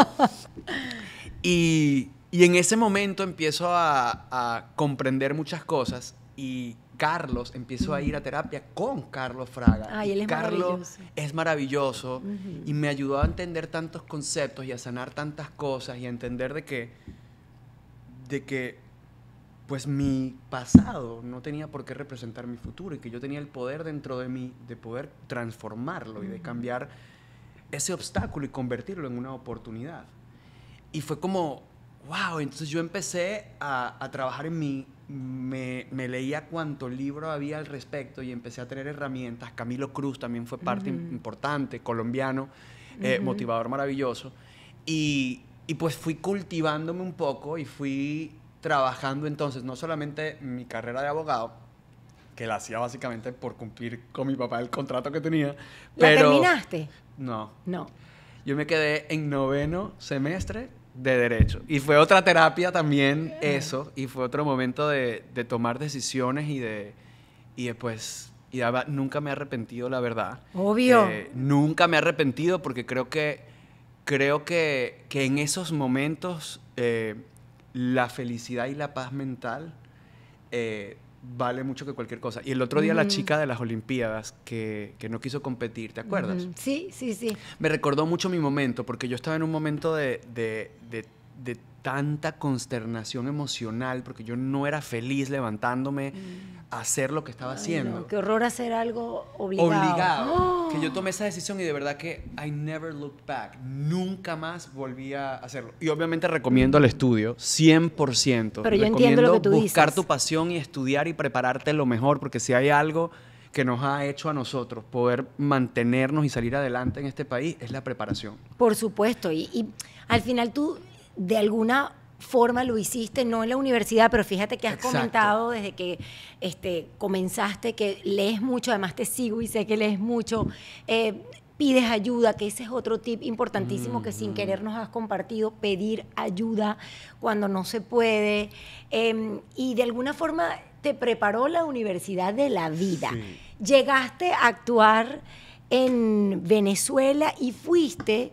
y, y, en ese momento empiezo a, a comprender muchas cosas y Carlos, empiezo a ir a terapia con Carlos Fraga. Ay, Carlos es maravilloso y me ayudó a entender tantos conceptos y a sanar tantas cosas y a entender de que, de que pues mi pasado no tenía por qué representar mi futuro y que yo tenía el poder dentro de mí de poder transformarlo y de cambiar ese obstáculo y convertirlo en una oportunidad. Y fue como, wow, entonces yo empecé a, trabajar en mi me, leía cuánto libro había al respecto y empecé a tener herramientas. Camilo Cruz también fue parte importante, colombiano, eh, motivador maravilloso. Y, pues fui cultivándome un poco y fui trabajando entonces no solamente mi carrera de abogado, que la hacía básicamente por cumplir con mi papá el contrato que tenía. Pero, terminaste? No. No. Yo me quedé en noveno semestre de derecho. Y fue otra terapia también eso, y fue otro momento de, tomar decisiones y de, y después, nunca me he arrepentido, la verdad. Obvio. Eh, nunca me he arrepentido porque creo que, creo que, que en esos momentos eh, la felicidad y la paz mental eh, vale mucho que cualquier cosa. Y el otro día la chica de las Olimpiadas que, que no quiso competir, ¿te acuerdas? Sí, sí, sí. Me recordó mucho mi momento, porque yo estaba en un momento de, de tanta consternación emocional porque yo no era feliz levantándome mm. a hacer lo que estaba haciendo. qué horror hacer algo obligado. ¡Oh! Que yo tomé esa decisión y de verdad que I never looked back. Nunca más volví a hacerlo. Y obviamente recomiendo el estudio, 100%. Pero yo entiendo lo que tú buscar tu pasión y estudiar y prepararte lo mejor porque si hay algo que nos ha hecho a nosotros poder mantenernos y salir adelante en este país es la preparación. Por supuesto, y, y al final tú de alguna forma lo hiciste, no en la universidad, pero fíjate que has comentado desde que este, comenzaste que lees mucho, además te sigo y sé que lees mucho. Eh, pides ayuda, que ese es otro tip importantísimo que sin mm. querer nos has compartido, pedir ayuda cuando no se puede. Em, y de alguna forma te preparó la universidad de la vida. Llegaste a actuar en Venezuela y fuiste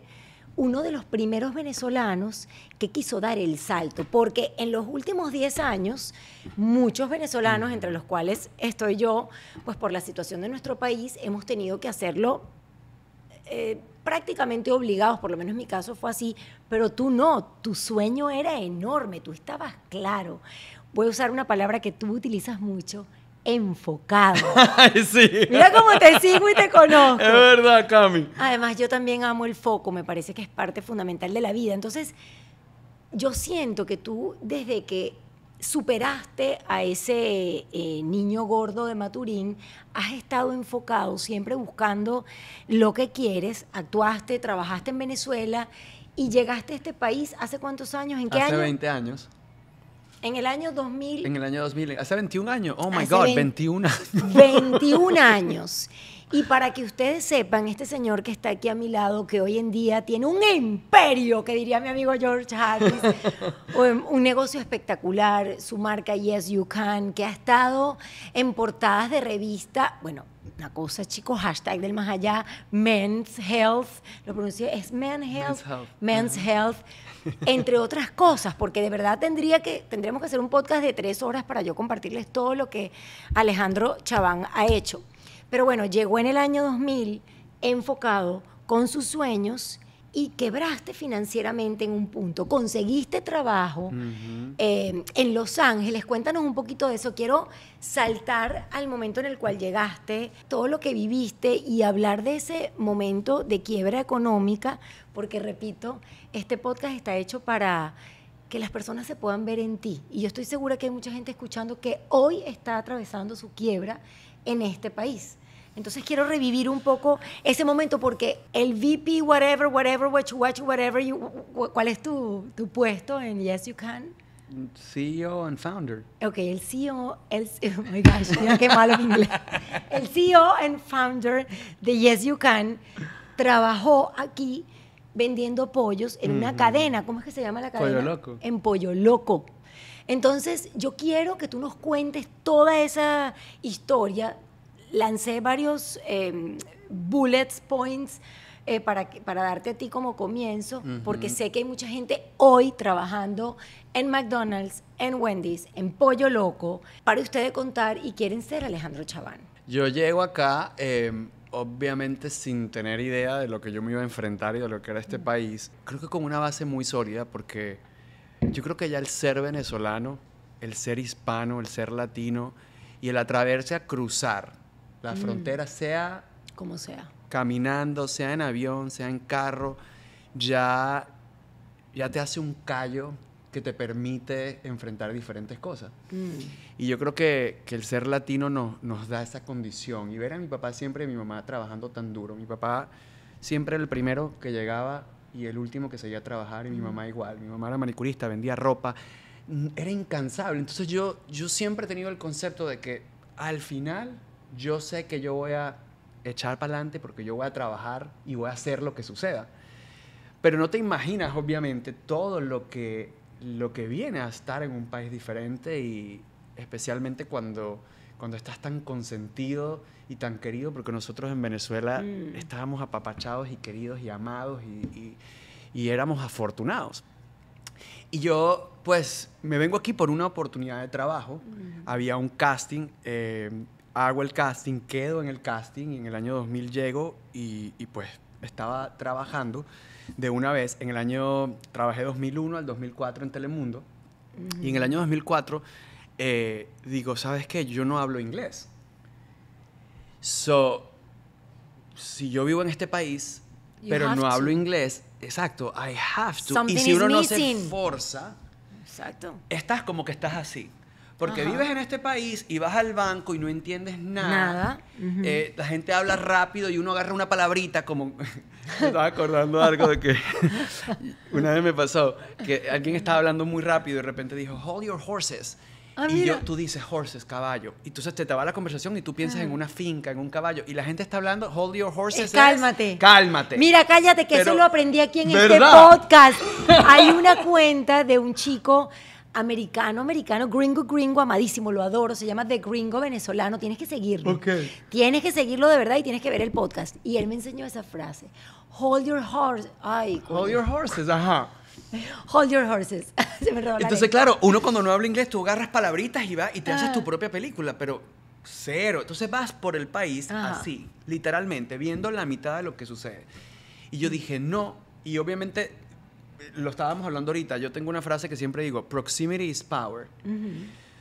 uno de los primeros venezolanos que quiso dar el salto, porque en los últimos 10 años muchos venezolanos, entre los cuales estoy yo, pues por la situación de nuestro país hemos tenido que hacerlo eh, prácticamente obligados, por lo menos en mi caso fue así, pero tú no, tu sueño era enorme, tú estabas claro. Voy a usar una palabra que tú utilizas mucho, enfocado. sí. Mira cómo te sigo y te conozco. Es verdad, Cami. Además, yo también amo el foco, me parece que es parte fundamental de la vida. Entonces, yo siento que tú, desde que superaste a ese eh, niño gordo de Maturín, has estado enfocado, siempre buscando lo que quieres, actuaste, trabajaste en Venezuela y llegaste a este país hace cuántos años, ¿en qué año? Hace 20 años. En el año 2000. En el año 2000, hace 21 años. Oh my God, 21 años. 21 años. Y para que ustedes sepan, este señor que está aquí a mi lado, que hoy en día tiene un imperio, que diría mi amigo George Harris, un, negocio espectacular, su marca Yes You Can, que ha estado en portadas de revista, bueno, una cosa, chicos, hashtag del más allá, Men's Health, lo pronuncio, es Men's Health, Men's Health entre otras cosas, porque de verdad tendría que, que hacer un podcast de tres horas para yo compartirles todo lo que Alejandro Chaván ha hecho. Pero bueno, llegó en el año 2000 enfocado con sus sueños y quebraste financieramente en un punto, conseguiste trabajo eh, en Los Ángeles. Cuéntanos un poquito de eso. Quiero saltar al momento en el cual llegaste, todo lo que viviste y hablar de ese momento de quiebra económica, porque repito, este podcast está hecho para que las personas se puedan ver en ti. Y yo estoy segura que hay mucha gente escuchando que hoy está atravesando su quiebra en este país. Entonces quiero revivir un poco ese momento porque el VP, whatever, whatever, what watch, whatever, you, ¿cuál es tu, puesto en Yes You Can? CEO and founder. Ok, el CEO, el, oh my gosh, qué malo inglés. El CEO and founder de Yes You Can trabajó aquí vendiendo pollos en una cadena, ¿cómo es que se llama la cadena? Pollo Loco. En Pollo Loco. Entonces, yo quiero que tú nos cuentes toda esa historia lancé varios em, bullet points eh, para, para darte a ti como comienzo, porque sé que hay mucha gente hoy trabajando en McDonald's, en Wendy's, en Pollo Loco, para ustedes contar y quieren ser Alejandro Chaván. Yo llego acá, em, obviamente sin tener idea de lo que yo me iba a enfrentar y de lo que era este país, creo que con una base muy sólida, porque yo creo que ya el ser venezolano, el ser hispano, el ser latino y el atreverse a cruzar la mm. frontera sea... Como sea. Caminando, sea en avión, sea en carro, ya, ya te hace un callo que te permite enfrentar diferentes cosas. Mm. Y yo creo que, el ser latino no, nos da esa condición. Y ver a mi papá siempre y mi mamá trabajando tan duro. Mi papá siempre el primero que llegaba y el último que se iba a trabajar. Y mi mm. mamá igual. Mi mamá era manicurista, vendía ropa. Era incansable. Entonces yo, yo siempre he tenido el concepto de que al final yo sé que yo voy a echar para adelante porque yo voy a trabajar y voy a hacer lo que suceda. Pero no te imaginas, obviamente, todo lo que, lo que viene a estar en un país diferente y especialmente cuando, cuando estás tan consentido y tan querido, porque nosotros en Venezuela mm. estábamos apapachados y queridos y amados y, éramos afortunados. Y yo, pues, me vengo aquí por una oportunidad de trabajo. Mm. Había un casting eh, hago el casting, quedo en el casting, en el año 2000 llego y, y, pues estaba trabajando de una vez, en el año, trabajé 2001 al 2004 en Telemundo, y en el año 2004 eh, digo, ¿sabes qué? Yo no hablo inglés. So, si yo vivo en este país, pero no hablo inglés, exacto, I have to. y si uno no se fuerza exacto. estás como que estás así. Porque vives en este país y vas al banco y no entiendes nada. Nada. Eh, la gente habla rápido y uno agarra una palabrita como... me estaba acordando algo de que una vez me pasó que alguien estaba hablando muy rápido y de repente dijo, hold your horses. Ah, y yo, tú dices horses, caballo. Y entonces te, te va la conversación y tú piensas en ah. una finca, en un caballo. Y la gente está hablando, hold your horses. Eh, cálmate. cálmate. Mira, cállate, que eso lo aprendí aquí en este podcast. Hay una cuenta de un chico americano, americano, gringo, gringo, amadísimo, lo adoro, se llama The Gringo Venezolano, tienes que seguirlo. Okay. Tienes que seguirlo de verdad y tienes que ver el podcast. Y él me enseñó esa frase, hold your horses. ay. Hold your horses, ajá. Hold your horses. se me Entonces, claro, uno cuando no habla inglés, tú agarras palabritas y vas y te haces tu ah. propia película, pero cero. Entonces vas por el país así, literalmente, viendo la mitad de lo que sucede. Y yo dije, no, y obviamente lo estábamos hablando ahorita, yo tengo una frase que siempre digo, proximity is power.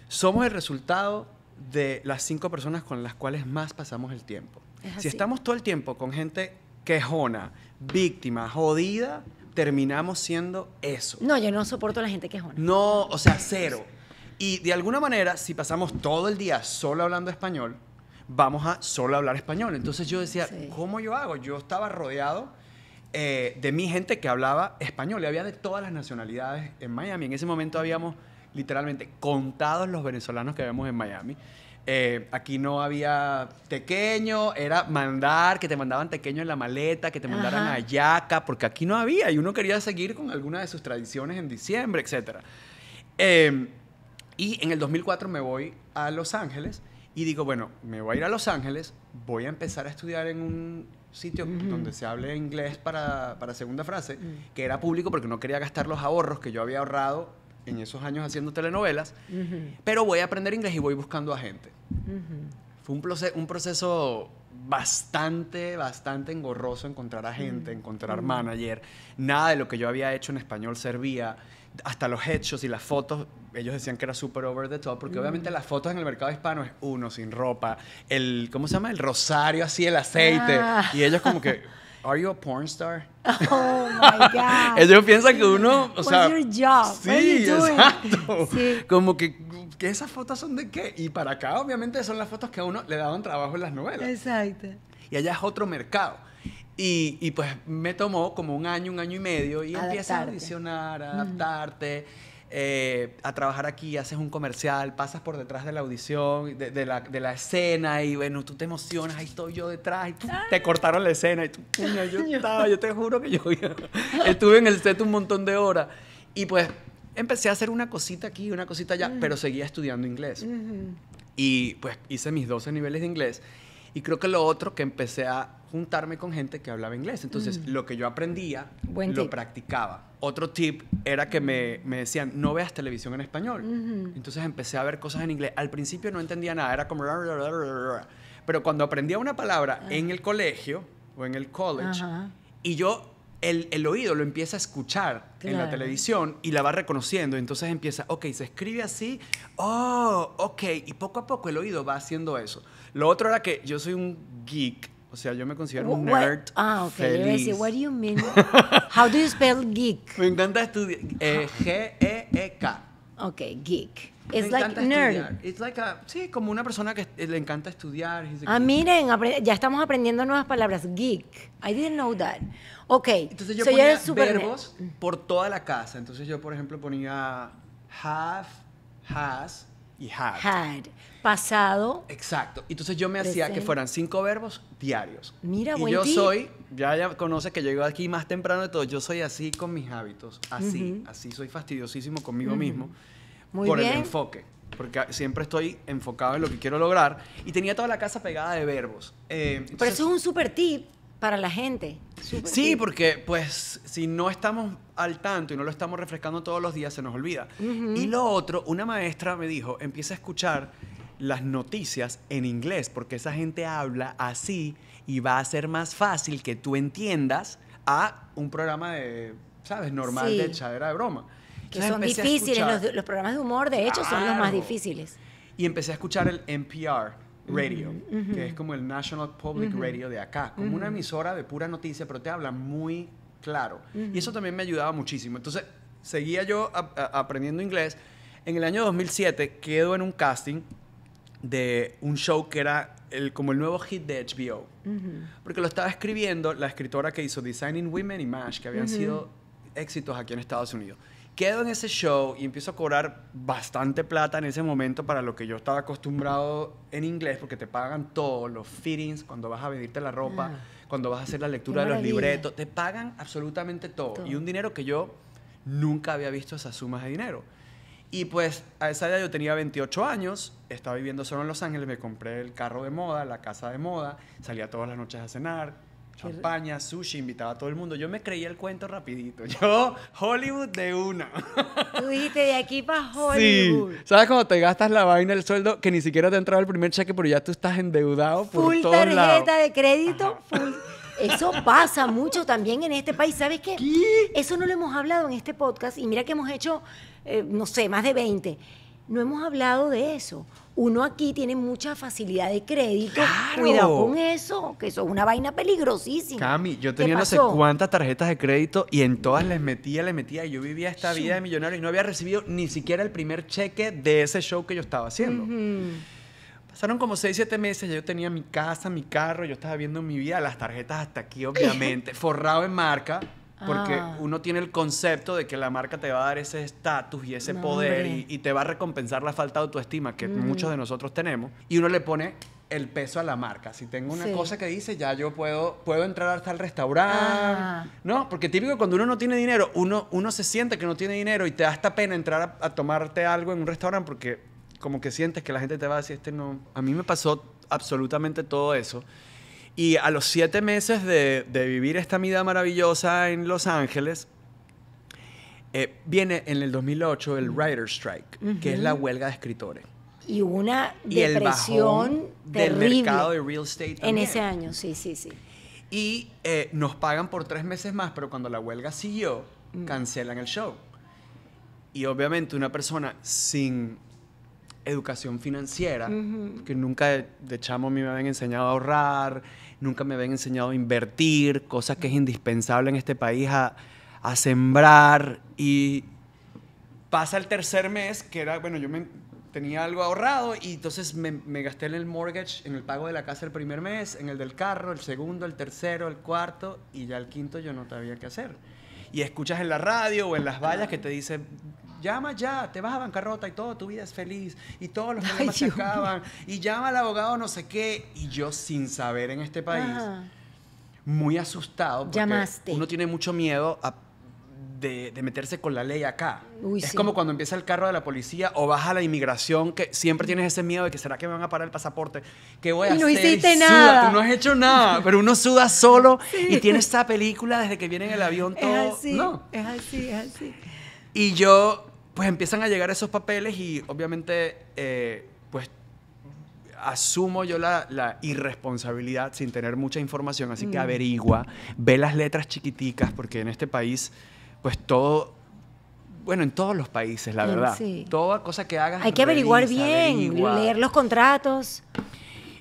Somos el resultado de las cinco personas con las cuales más pasamos el tiempo. si estamos todo el tiempo con gente quejona, víctima, jodida, terminamos siendo eso. No, yo no soporto a la gente quejona. No, o sea, cero. Y de alguna manera, si pasamos todo el día solo hablando español, vamos a solo hablar español. Entonces yo decía, ¿cómo yo hago? Yo estaba rodeado eh, de mi gente que hablaba español y había de todas las nacionalidades en Miami. En ese momento habíamos literalmente contados los venezolanos que habíamos en Miami. Eh, aquí no había pequeño era mandar, que te mandaban pequeño en la maleta, que te mandaran a Yaca, porque aquí no había y uno quería seguir con alguna de sus tradiciones en diciembre, etc. Em, y en el 2004 me voy a Los Ángeles y digo, bueno, me voy a ir a Los Ángeles, voy a empezar a estudiar en un sitio donde se hable inglés para, para segunda frase, que era público porque no quería gastar los ahorros que yo había ahorrado en esos años haciendo telenovelas, pero voy a aprender inglés y voy buscando a gente. Fue un, un proceso bastante, bastante engorroso encontrar a gente, encontrar manager. Nada de lo que yo había hecho en español servía hasta los hechos y las fotos, ellos decían que era súper over the top, porque obviamente las fotos en el mercado hispano es uno sin ropa, el, ¿cómo se llama? El rosario así, el aceite. Ah. Y ellos como que, ¿Are you a porn star? Oh my God. ellos piensan que uno, o sea, your job? Sí, exacto. Sí. Como que, que esas fotos son de qué? Y para acá obviamente son las fotos que a uno le daban trabajo en las novelas. Exacto. Y allá es otro mercado y, pues me tomó como un año, un año y medio y empiezas a audicionar, a adaptarte, eh, a trabajar aquí, haces un comercial, pasas por detrás de la audición, de, la, de la, escena y bueno, tú te emocionas, ahí estoy yo detrás, y tú, te cortaron la escena y tú, yo estaba, yo te juro que yo estuve en el set un montón de horas y pues empecé a hacer una cosita aquí, una cosita allá, pero seguía estudiando inglés. Y pues hice mis 12 niveles de inglés y creo que lo otro que empecé a juntarme con gente que hablaba inglés. Entonces, mm. lo que yo aprendía, lo practicaba. Otro tip era que me, me, decían, no veas televisión en español. Entonces empecé a ver cosas en inglés. Al principio no entendía nada, era como... Pero cuando aprendía una palabra ah. en el colegio o en el college, y yo el, el, oído lo empieza a escuchar en la televisión y la va reconociendo. Entonces empieza, ok, se escribe así, oh, ok. Y poco a poco el oído va haciendo eso. Lo otro era que yo soy un geek. O sea, yo me considero un nerd. What? Ah, ok. Feliz. Yo what do you mean? How do you spell geek? Me encanta estudiar. Eh, G-E-E-K. Ok, geek. It's me like nerd. It's like a, sí, como una persona que le encanta estudiar. Ah, miren, ya estamos aprendiendo nuevas palabras. Geek. I didn't know that. Ok. Entonces yo so ponía verbos por toda la casa. Entonces yo, por ejemplo, ponía have, has, y had. Had. Pasado. Exacto. Entonces yo me hacía que fueran cinco verbos diarios. Mira, Y yo soy, ya, ya conoces que llego aquí más temprano de todo, yo soy así con mis hábitos, así, así soy fastidiosísimo conmigo mismo. Muy por el enfoque porque siempre estoy enfocado en lo que quiero lograr y tenía toda la casa pegada de verbos. Eh, Pero eso es un super tip para la gente. sí, porque pues si no estamos al tanto y no lo estamos refrescando todos los días, se nos olvida. Y lo otro, una maestra me dijo, empieza a escuchar las noticias en inglés, porque esa gente habla así y va a ser más fácil que tú entiendas a un programa de, ¿sabes? Normal de echadera de broma. Que son difíciles, los, programas de humor de hecho son los más difíciles. Y empecé a escuchar el NPR, Radio, mm. que es como el National Public Radio de acá, como una emisora de pura noticia, pero te habla muy claro. Y eso también me ayudaba muchísimo. Entonces, seguía yo aprendiendo inglés. En el año 2007 quedo en un casting de un show que era el, como el nuevo hit de HBO. Porque lo estaba escribiendo la escritora que hizo Designing Women y MASH, que habían sido éxitos aquí en Estados Unidos. Quedo en ese show y empiezo a cobrar bastante plata en ese momento para lo que yo estaba acostumbrado en inglés, porque te pagan todos los fittings, cuando vas a venirte la ropa, ah. cuando vas a hacer la lectura de los libretos, te pagan absolutamente todo. Y un dinero que yo nunca había visto esas sumas de dinero. Y pues a esa edad yo tenía 28 años, estaba viviendo solo en Los Ángeles, me compré el carro de moda, la casa de moda, salía todas las noches a cenar, Champaña, sushi, invitaba a todo el mundo. Yo me creía el cuento rapidito. Yo, Hollywood de una. Tú dijiste de aquí para Hollywood. Sí. ¿Sabes cuando te gastas la vaina, el sueldo, que ni siquiera te ha el primer cheque, pero ya tú estás endeudado por full tarjeta de crédito, full. Eso pasa mucho también en este país. ¿Sabes qué? Eso no lo hemos hablado en este podcast. Y mira que hemos hecho, eh, no sé, más de 20. No hemos hablado de eso uno aquí tiene mucha facilidad de crédito. Cuidado con eso, que eso es una vaina peligrosísima. Cami, yo tenía no sé cuántas tarjetas de crédito y en todas les metía, les metía. yo vivía esta vida de millonario y no había recibido ni siquiera el primer cheque de ese show que yo estaba haciendo. Pasaron como 6, 7 meses, ya yo tenía mi casa, mi carro, yo estaba viendo mi vida, las tarjetas hasta aquí, obviamente, forrado en marca. Porque ah. uno tiene el concepto de que la marca te va a dar ese estatus y ese poder y, te va a recompensar la falta de autoestima que mm. muchos de nosotros tenemos. Y uno le pone el peso a la marca. Si tengo una cosa que dice, ya yo puedo, puedo entrar hasta el restaurante. Ah. No, porque típico cuando uno no tiene dinero, uno, uno se siente que no tiene dinero y te da esta pena entrar a, a tomarte algo en un restaurante porque como que sientes que la gente te va a decir, este no. A mí me pasó absolutamente todo eso. Y a los siete meses de, vivir esta vida maravillosa en Los Ángeles, eh, viene en el 2008 el Writer Strike, que es la huelga de escritores. Y una depresión terrible del mercado de real estate en ese año, sí, sí, sí. Y eh, nos pagan por tres meses más, pero cuando la huelga siguió, mm. cancelan el show. Y obviamente una persona sin educación financiera, que nunca de, de chamo a mí me habían enseñado a ahorrar, nunca me habían enseñado a invertir, cosa que es indispensable en este país, a, sembrar. Y pasa el tercer mes, que era, bueno, yo me, tenía algo ahorrado y entonces me, gasté en el mortgage, en el pago de la casa el primer mes, en el del carro, el segundo, el tercero, el cuarto y ya el quinto yo no sabía qué hacer. Y escuchas en la radio o en las vallas que te dicen llama ya, te vas a bancarrota y todo, tu vida es feliz y todos los problemas se acaban y llama al abogado no sé qué y yo sin saber en este país, muy asustado porque uno tiene mucho miedo de, meterse con la ley acá. es como cuando empieza el carro de la policía o baja la inmigración, que siempre tienes ese miedo de que será que me van a parar el pasaporte, ¿Qué voy a y no Hiciste nada. Tú no has hecho nada, pero uno suda solo y tiene esta película desde que viene en el avión todo. Es así, es así, es así. Y yo pues empiezan a llegar esos papeles y obviamente, eh, pues asumo yo la, irresponsabilidad sin tener mucha información, así que mm. averigua, ve las letras chiquiticas, porque en este país, pues todo bueno, en todos los países, la verdad. Toda cosa que hagas. Hay que averiguar bien, leer los contratos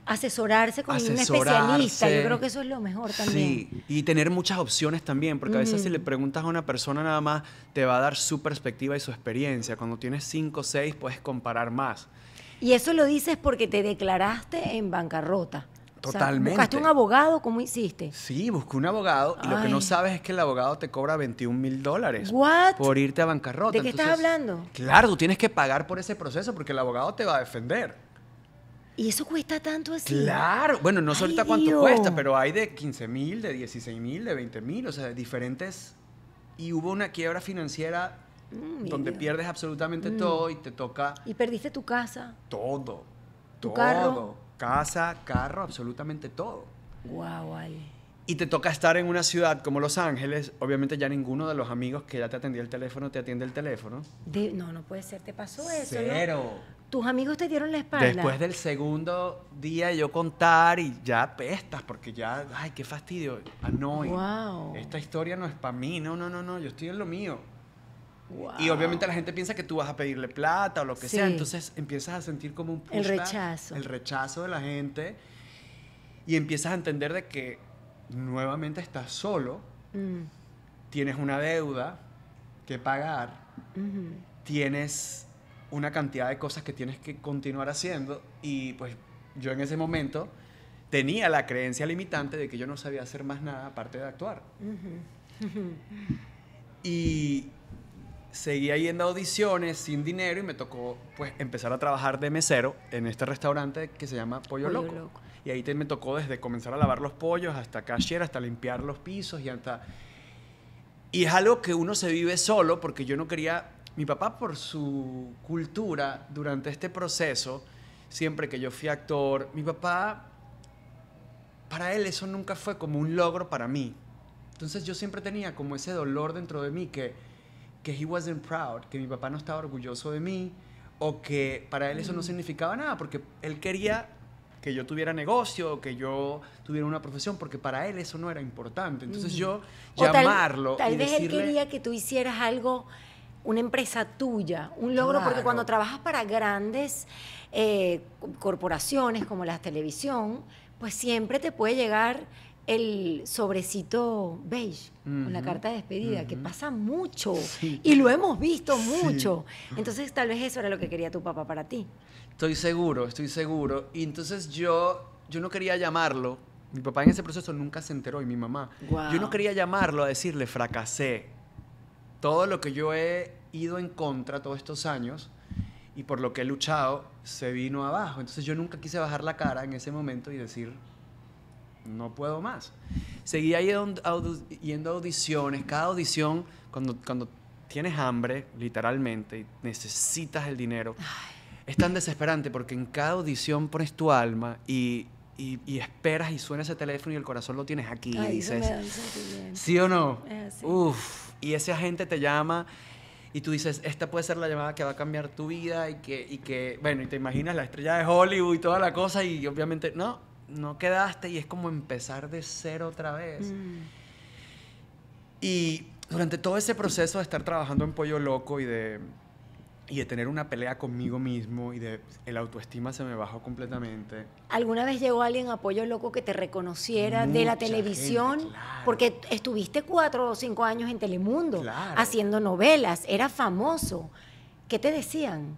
asesorarse con un especialista. Yo creo que eso es lo mejor también. Sí, y tener muchas opciones también, porque a veces si le preguntas a una persona nada más, te va a dar su perspectiva y su experiencia. Cuando tienes cinco o seis, puedes comparar más. Y eso lo dices porque te declaraste en bancarrota. Totalmente. ¿Buscaste un abogado? ¿Cómo hiciste? Sí, busqué un abogado y lo que no sabes es que el abogado te cobra 21 mil dólares por irte a bancarrota. ¿De qué estás hablando? Claro, tú tienes que pagar por ese proceso porque el abogado te va a defender. ¿Y eso cuesta tanto así? Claro, bueno, no sé ahorita cuánto cuesta, pero hay de 15 mil, de 16 mil, de 20 mil, o sea, diferentes. Y hubo una quiebra financiera mm, donde pierdes absolutamente mm. todo y te toca... ¿Y perdiste tu casa? Todo, ¿Tu todo. Carro? Casa, carro, absolutamente todo. Guau, wow, y te toca estar en una ciudad como Los Ángeles, obviamente ya ninguno de los amigos que ya te atendía el teléfono te atiende el teléfono. no, no puede ser, te pasó eso. Cero. Tus amigos te dieron la espalda. Después del segundo día yo contar y ya pestas porque ya, ay, qué fastidio. Anoy. esta historia no es para mí, no, no, no, no, yo estoy en lo mío. Y obviamente la gente piensa que tú vas a pedirle plata o lo que sea, entonces empiezas a sentir como un el rechazo, el rechazo de la gente y empiezas a entender de que nuevamente estás solo, mm. tienes una deuda que pagar, tienes una cantidad de cosas que tienes que continuar haciendo y pues yo en ese momento tenía la creencia limitante de que yo no sabía hacer más nada aparte de actuar. y seguía yendo a audiciones sin dinero y me tocó pues empezar a trabajar de mesero en este restaurante que se llama Pollo, Loco. Y ahí me tocó desde comenzar a lavar los pollos hasta cashier, hasta limpiar los pisos y hasta... Y es algo que uno se vive solo porque yo no quería... Mi papá por su cultura durante este proceso, siempre que yo fui actor, mi papá, para él eso nunca fue como un logro para mí. Entonces yo siempre tenía como ese dolor dentro de mí que, que he wasn't proud, que mi papá no estaba orgulloso de mí o que para él eso no mm. significaba nada porque él quería que yo tuviera negocio, que yo tuviera una profesión, porque para él eso no era importante. Entonces yo llamarlo. tal, tal vez él quería que tú hicieras algo, una empresa tuya, un logro, porque cuando trabajas para grandes eh, corporaciones como la televisión, pues siempre te puede llegar el sobrecito beige con la carta de despedida, que pasa mucho y lo hemos visto mucho. Entonces tal vez eso era lo que quería tu papá para ti. Estoy seguro, estoy seguro. Y entonces yo, yo no quería llamarlo. Mi papá en ese proceso nunca se enteró y mi mamá. Yo no quería llamarlo a decirle fracasé. Todo lo que yo he ido en contra todos estos años y por lo que he luchado se vino abajo. Entonces yo nunca quise bajar la cara en ese momento y decir no puedo más. Seguía yendo a audiciones. Cada audición, cuando, cuando tienes hambre, literalmente, y necesitas el dinero es tan desesperante porque en cada audición pones tu alma y, esperas y suena ese teléfono y el corazón lo tienes aquí. y dices, ¿sí o no? Ah, Uf, y ese agente te llama y tú dices, esta puede ser la llamada que va a cambiar tu vida y que, bueno, y te imaginas la estrella de Hollywood y toda la cosa y obviamente, no, no quedaste y es como empezar de cero otra vez. Mm. Y durante todo ese proceso de estar trabajando en Pollo Loco y de y de tener una pelea conmigo mismo y de el autoestima se me bajó completamente. ¿Alguna vez llegó alguien apoyo loco que te reconociera de la televisión? Porque estuviste cuatro o cinco años en Telemundo haciendo novelas, era famoso. ¿Qué te decían?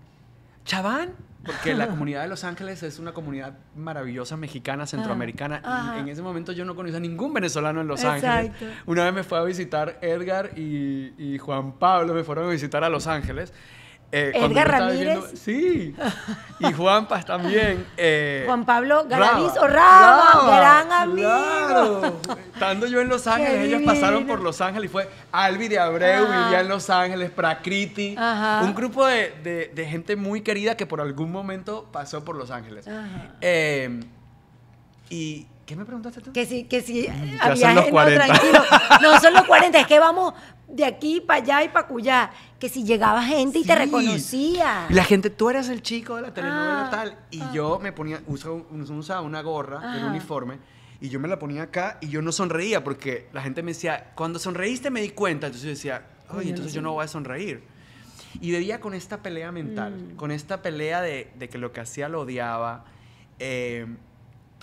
Chaván, porque la comunidad de Los Ángeles es una comunidad maravillosa mexicana, ah, centroamericana. Y en ese momento yo no conocía a ningún venezolano en Los Ángeles. Una vez me fue a visitar Edgar y, y Juan Pablo, me fueron a visitar a Los Ángeles. Eh, Edgar Ramírez. sí. Y Juan Paz también. Eh, Juan Pablo Galaviz o gran amigo. Estando yo en Los Ángeles, ellos pasaron por Los Ángeles y fue Albi de Abreu, vivía en Los Ángeles, Prakriti. Ajá. Un grupo de, gente muy querida que por algún momento pasó por Los Ángeles. Em, y ¿Qué me preguntaste tú? Que sí, que sí. había 40. No son los 40, es que vamos, de aquí para allá y para cuya, que si llegaba gente y te reconocía. la gente, tú eras el chico de la ah, telenovela tal, y ah. yo me ponía, usaba, una gorra, un uniforme, y yo me la ponía acá y yo no sonreía porque la gente me decía, cuando sonreíste me di cuenta, entonces yo decía, ay entonces yo no voy a sonreír. Y vivía con esta pelea mental, mm. con esta pelea de, de, que lo que hacía lo odiaba. Eh,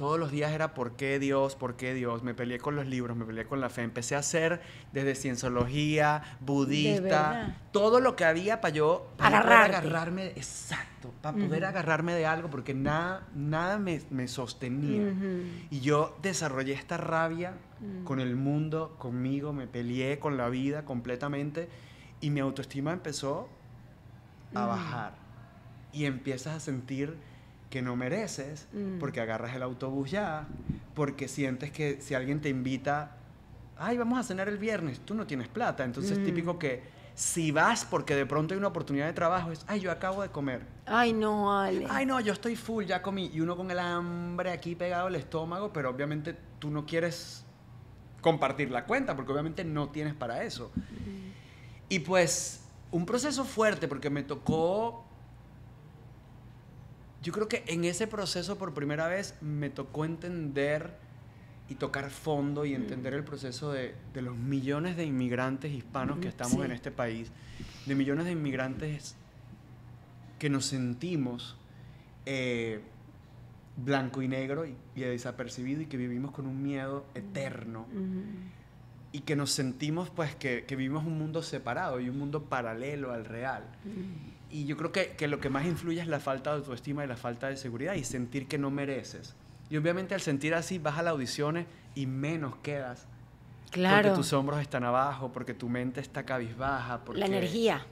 todos los días era por qué Dios, por qué Dios. Me peleé con los libros, me peleé con la fe. Empecé a hacer desde cienciología, budista, todo lo que había para yo para agarrarme, exacto, para poder agarrarme de algo, porque nada, nada me, sostenía. Y yo desarrollé esta rabia con el mundo, conmigo, me peleé con la vida completamente y mi autoestima empezó a bajar. Y empiezas a sentir que no mereces, mm. porque agarras el autobús ya, porque sientes que si alguien te invita, ay, vamos a cenar el viernes, tú no tienes plata, entonces mm. típico que si vas porque de pronto hay una oportunidad de trabajo, es, ay, yo acabo de comer. Ay, no, Ale. Ay, no, yo estoy full, ya comí. Y uno con el hambre aquí pegado al estómago, pero obviamente tú no quieres compartir la cuenta, porque obviamente no tienes para eso. Mm. Y pues, un proceso fuerte, porque me tocó yo creo que en ese proceso por primera vez me tocó entender y tocar fondo y entender mm. el proceso de, los millones de inmigrantes hispanos que estamos en este país, de millones de inmigrantes que nos sentimos eh, blanco y negro y, desapercibidos desapercibido y que vivimos con un miedo eterno y que nos sentimos pues que, que, vivimos un mundo separado y un mundo paralelo al real y yo creo que, que, lo que más influye es la falta de autoestima y la falta de seguridad y sentir que no mereces. Y obviamente al sentir así vas a las audiciones y menos quedas. Claro. Porque tus hombros están abajo, porque tu mente está cabizbaja. La energía.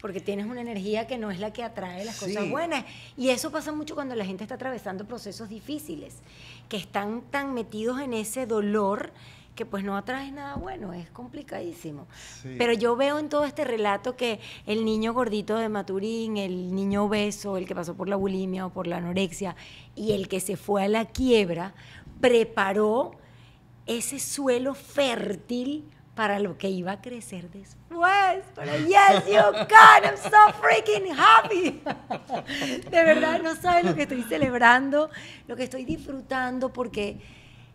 Porque tienes una energía que no es la que atrae las cosas buenas. Y eso pasa mucho cuando la gente está atravesando procesos difíciles, que están tan metidos en ese dolor que pues no atrae nada bueno, es complicadísimo. Pero yo veo en todo este relato que el niño gordito de Maturín, el niño obeso, el que pasó por la bulimia o por la anorexia y el que se fue a la quiebra, preparó ese suelo fértil para lo que iba a crecer después. Pero yes, you can, I'm so freaking happy. De verdad, no sabes lo que estoy celebrando, lo que estoy disfrutando, porque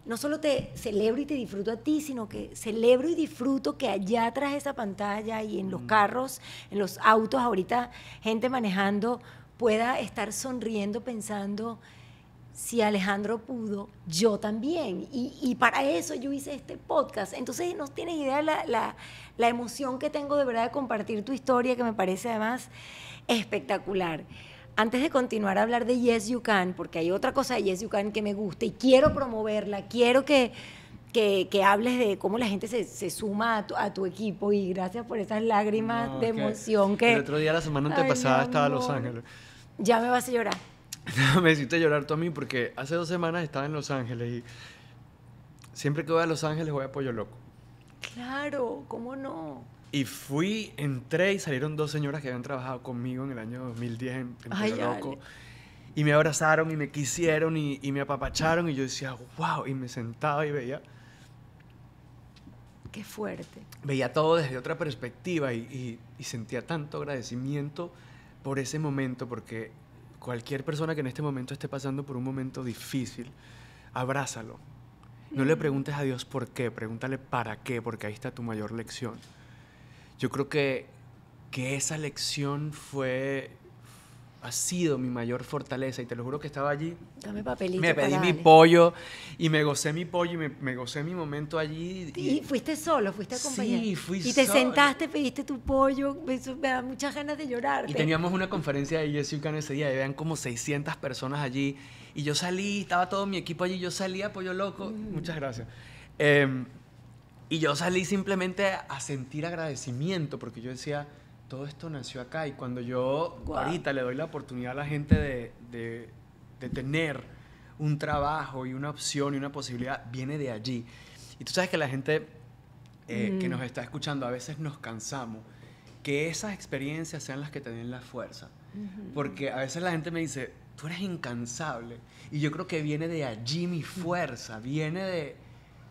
no solo te celebro y te disfruto a ti, sino que celebro y disfruto que allá atrás de esa pantalla y en los mm. carros, en los autos, ahorita gente manejando pueda estar sonriendo pensando, si Alejandro pudo, yo también. Y, para eso yo hice este podcast. Entonces no tienes idea la, la emoción que tengo de verdad de compartir tu historia, que me parece además espectacular antes de continuar a hablar de Yes You Can, porque hay otra cosa de Yes You Can que me gusta y quiero promoverla, quiero que, que, hables de cómo la gente se, suma a tu, equipo y gracias por esas lágrimas de emoción que... El otro día, la semana antepasada, estaba en Los Ángeles. Ya me vas a llorar. me hiciste llorar tú a mí porque hace dos semanas estaba en Los Ángeles y siempre que voy a Los Ángeles voy a Pollo Loco. Claro, ¿cómo no? Y fui, entré y salieron dos señoras que habían trabajado conmigo en el año 2010 en, en Loco. Y me abrazaron y me quisieron y, me apapacharon y yo decía, wow, y me sentaba y veía. Qué fuerte. Veía todo desde otra perspectiva y, sentía tanto agradecimiento por ese momento, porque cualquier persona que en este momento esté pasando por un momento difícil, abrázalo. No le mm. preguntes a Dios por qué, pregúntale para qué, porque ahí está tu mayor lección yo creo que, que esa lección fue ha sido mi mayor fortaleza y te lo juro que estaba allí. Dame papelito. Me pedí mi pollo y me gocé mi pollo y me, gocé mi momento allí. Y, fuiste solo, fuiste acompañado. Sí, fui Y te sentaste, pediste tu pollo, me da muchas ganas de llorar. Y teníamos una conferencia de Jessica en ese día, y vean como 600 personas allí y yo salí, estaba todo mi equipo allí, yo salí a pollo loco. Mm. Muchas gracias. Em, y yo salí simplemente a sentir agradecimiento, porque yo decía, todo esto nació acá. Y cuando yo ahorita le doy la oportunidad a la gente de, de, tener un trabajo y una opción y una posibilidad, viene de allí. Y tú sabes que la gente eh, que nos está escuchando a veces nos cansamos. Que esas experiencias sean las que te den la fuerza. Porque a veces la gente me dice, tú eres incansable. Y yo creo que viene de allí mi fuerza, viene de,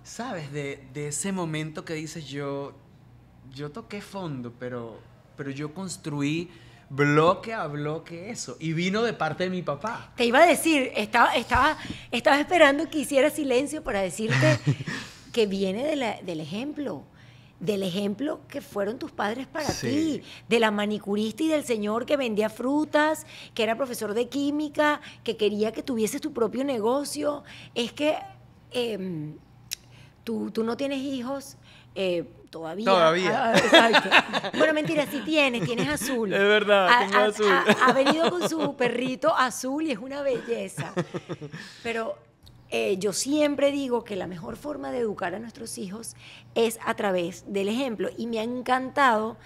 ¿sabes? De, ese momento que dices yo, yo toqué fondo, pero, pero yo construí bloque a bloque eso. Y vino de parte de mi papá. Te iba a decir, estaba, estaba, estaba esperando que hiciera silencio para decirte que viene del ejemplo. Del ejemplo que fueron tus padres para ti, de la manicurista y del señor que vendía frutas, que era profesor de química, que quería que tuvieses tu propio negocio. Es que em, Tú, no tienes hijos eh, todavía. Todavía. Ah, bueno, mentira, sí tienes, tienes azul. Es verdad, ha, tengo azul. Ha, venido con su perrito azul y es una belleza. Pero eh, yo siempre digo que la mejor forma de educar a nuestros hijos es a través del ejemplo. Y me ha encantado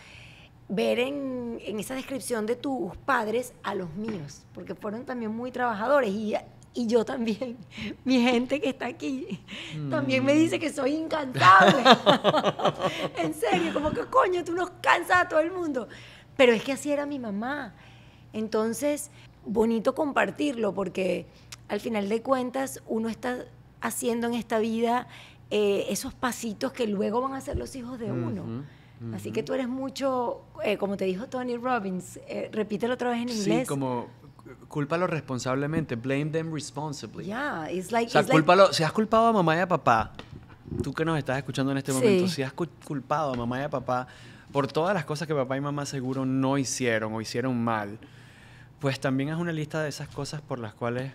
ver en, en, esa descripción de tus padres a los míos, porque fueron también muy trabajadores y y yo también. Mi gente que está aquí mm. también me dice que soy encantable en serio, como que coño, tú nos cansas a todo el mundo. Pero es que así era mi mamá. Entonces, bonito compartirlo porque al final de cuentas uno está haciendo en esta vida eh, esos pasitos que luego van a ser los hijos de uno. Así que tú eres mucho, eh, como te dijo Tony Robbins, eh, repítelo otra vez en inglés. Sí, como Cúlpalo responsablemente. Blame them responsibly. Yeah, it's like. O si has culpado a mamá y a papá, tú que nos estás escuchando en este momento, si has culpado a mamá y a papá por todas las cosas que papá y mamá seguro no hicieron o hicieron mal, pues también haz una lista de esas cosas por las cuales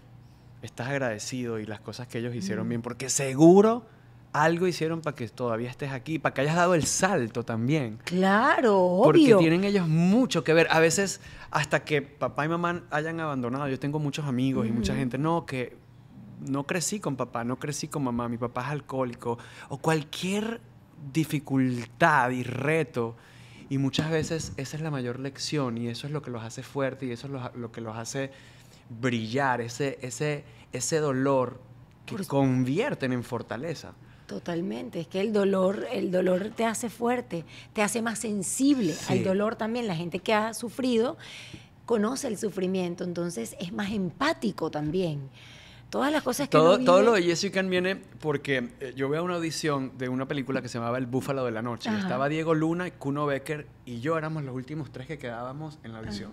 estás agradecido y las cosas que ellos hicieron mm. bien, porque seguro algo hicieron para que todavía estés aquí, para que hayas dado el salto también. Claro, obvio. Porque tienen ellos mucho que ver. A veces, hasta que papá y mamá hayan abandonado, yo tengo muchos amigos y mucha gente, no, que no crecí con papá, no crecí con mamá, mi papá es alcohólico, o cualquier dificultad y reto. Y muchas veces esa es la mayor lección y eso es lo que los hace fuertes y eso es lo, que los hace brillar, ese, ese, ese dolor que convierten en fortaleza. Totalmente, es que el dolor, el dolor te hace fuerte, te hace más sensible al dolor también. La gente que ha sufrido conoce el sufrimiento, entonces es más empático también. Todas las cosas que todo, todo lo de Jessica viene porque eh, yo veo una audición de una película que se llamaba El Búfalo de la Noche. Estaba Diego Luna, Kuno Becker y yo éramos los últimos tres que quedábamos en la audición.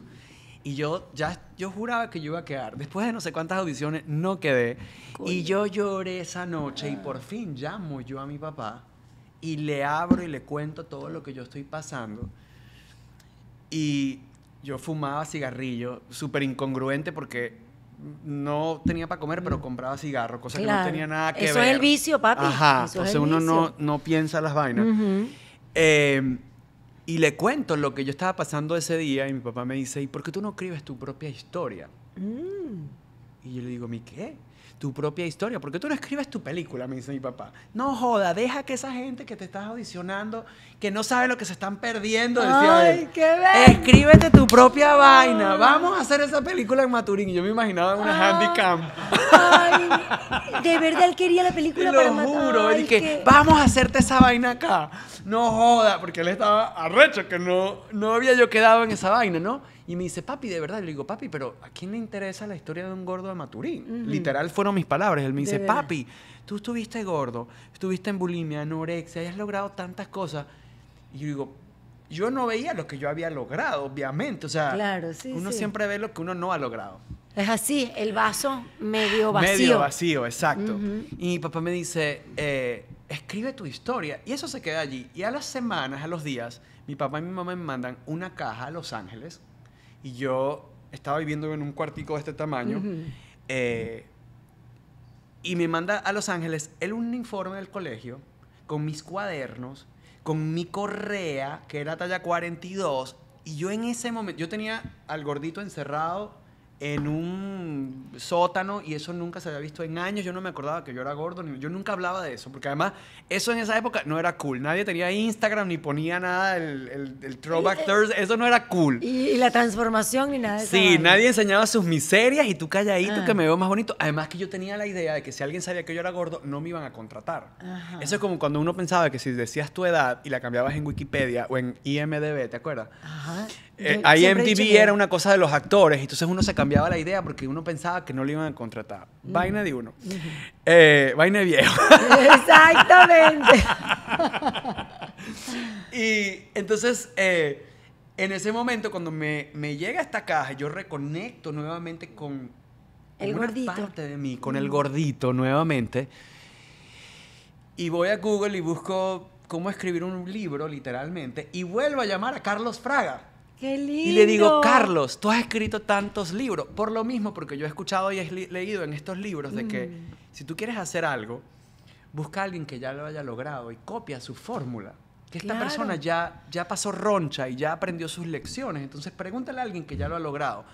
Y yo ya yo juraba que yo iba a quedar. Después de no sé cuántas audiciones, no quedé. Y yo lloré esa noche y por fin llamo yo a mi papá y le abro y le cuento todo lo que yo estoy pasando. Y yo fumaba cigarrillo, súper incongruente porque no tenía para comer, pero mm. compraba cigarro, cosa que no tenía nada que ver. Eso es el vicio, papi. Ajá, Eso o uno no, no, piensa las vainas. eh, y le cuento lo que yo estaba pasando ese día y mi papá me dice, ¿y por qué tú no escribes tu propia historia? Mm. Y yo le digo, ¿mi qué? Tu propia historia, ¿por qué tú no escribes tu película? Me dice mi papá. No joda, deja que esa gente que te estás audicionando, que no sabe lo que se están perdiendo, decía Ay, qué bello. escríbete tu propia ah. vaina. Vamos a hacer esa película en Maturín. Y yo me imaginaba una ah. Handycam. Ay, de verdad él quería la película Te para Lo juro, vamos a hacerte esa vaina acá no joda, porque él estaba arrecho, que no, no había yo quedado en esa vaina, ¿no? Y me dice, papi, de verdad. Le digo, papi, pero ¿a quién le interesa la historia de un gordo de Maturín? Literal fueron mis palabras. Él me dice, papi, tú estuviste gordo, estuviste en bulimia, anorexia, y has logrado tantas cosas. Y yo digo, yo no veía lo que yo había logrado, obviamente. O sea, uno siempre ve lo que uno no ha logrado. Es así, el vaso medio vacío. Medio vacío, exacto. Y mi papá me dice, eh, escribe tu historia. Y eso se queda allí. Y a las semanas, a los días, mi papá y mi mamá me mandan una caja a Los Ángeles. Y yo estaba viviendo en un cuartico de este tamaño. Eh, y me manda a Los Ángeles el uniforme del colegio, con mis cuadernos, con mi correa, que era talla 42. Y yo en ese momento, yo tenía al gordito encerrado en un sótano y eso nunca se había visto en años. Yo no me acordaba que yo era gordo, yo nunca hablaba de eso, porque además eso en esa época no era cool. Nadie tenía Instagram ni ponía nada, el, el, throwback eh, Thursday, eso no era cool. Y, la transformación y nada de eso. Sí, nadie enseñaba sus miserias y tú calladito ah. que me veo más bonito. Además que yo tenía la idea de que si alguien sabía que yo era gordo, no me iban a contratar. Eso es como cuando uno pensaba que si decías tu edad y la cambiabas en Wikipedia o en IMDB, ¿te acuerdas? Ajá eh, era una cosa de los actores, entonces uno se cambiaba la idea porque uno pensaba que no lo iban a contratar. Vaina de uno. Eh, vaina de viejo. Exactamente. y entonces, eh, en ese momento, cuando me, me, llega esta caja, yo reconecto nuevamente con, el parte de mí, con el gordito nuevamente. Y voy a Google y busco cómo escribir un libro, literalmente, y vuelvo a llamar a Carlos Fraga. Qué lindo. Y le digo, Carlos, tú has escrito tantos libros. Por lo mismo, porque yo he escuchado y he leído en estos libros de que mm. si tú quieres hacer algo, busca a alguien que ya lo haya logrado y copia su fórmula. Que esta persona ya, ya pasó roncha y ya aprendió sus lecciones. Entonces pregúntale a alguien que ya lo ha logrado.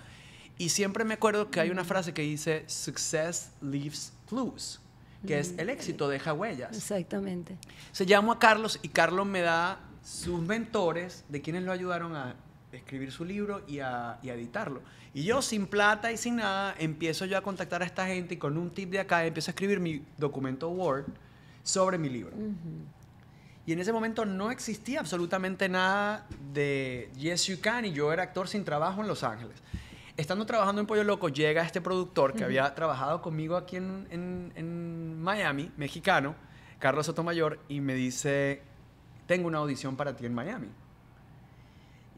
Y siempre me acuerdo que hay una mm. frase que dice, success leaves clues, que es el éxito mm. deja huellas. Exactamente. Se llamó a Carlos y Carlos me da sus mentores de quienes lo ayudaron a escribir su libro y a, editarlo. Y yo sin plata y sin nada, empiezo yo a contactar a esta gente y con un tip de acá empiezo a escribir mi documento Word sobre mi libro. Y en ese momento no existía absolutamente nada de Yes You Can y yo era actor sin trabajo en Los Ángeles. Estando trabajando en Pollo Loco, llega este productor que había trabajado conmigo aquí en, en Miami, mexicano, Carlos Sotomayor, y me dice, tengo una audición para ti en Miami.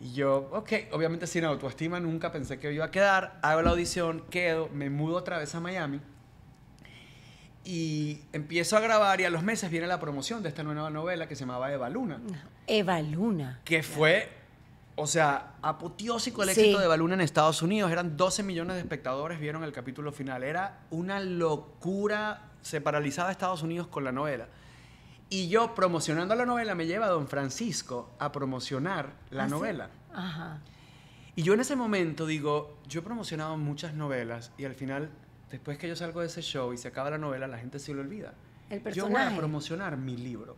Y yo, ok, obviamente sin autoestima nunca pensé que iba a quedar. Hago la audición, quedo, me mudo otra vez a Miami. Y empiezo a grabar y a los meses viene la promoción de esta nueva novela que se llamaba Eva Luna. Eva Luna. Que fue, o sea, apoteósico el éxito de Eva en Estados Unidos. Eran 12 millones de espectadores, vieron el capítulo final. Era una locura. Se paralizaba Estados Unidos con la novela. Y yo promocionando la novela me lleva a don Francisco a promocionar la ¿Ah, novela. Y yo en ese momento digo, yo he promocionado muchas novelas y al final, después que yo salgo de ese show y se acaba la novela, la gente se lo olvida. El personaje. Yo voy a promocionar mi libro,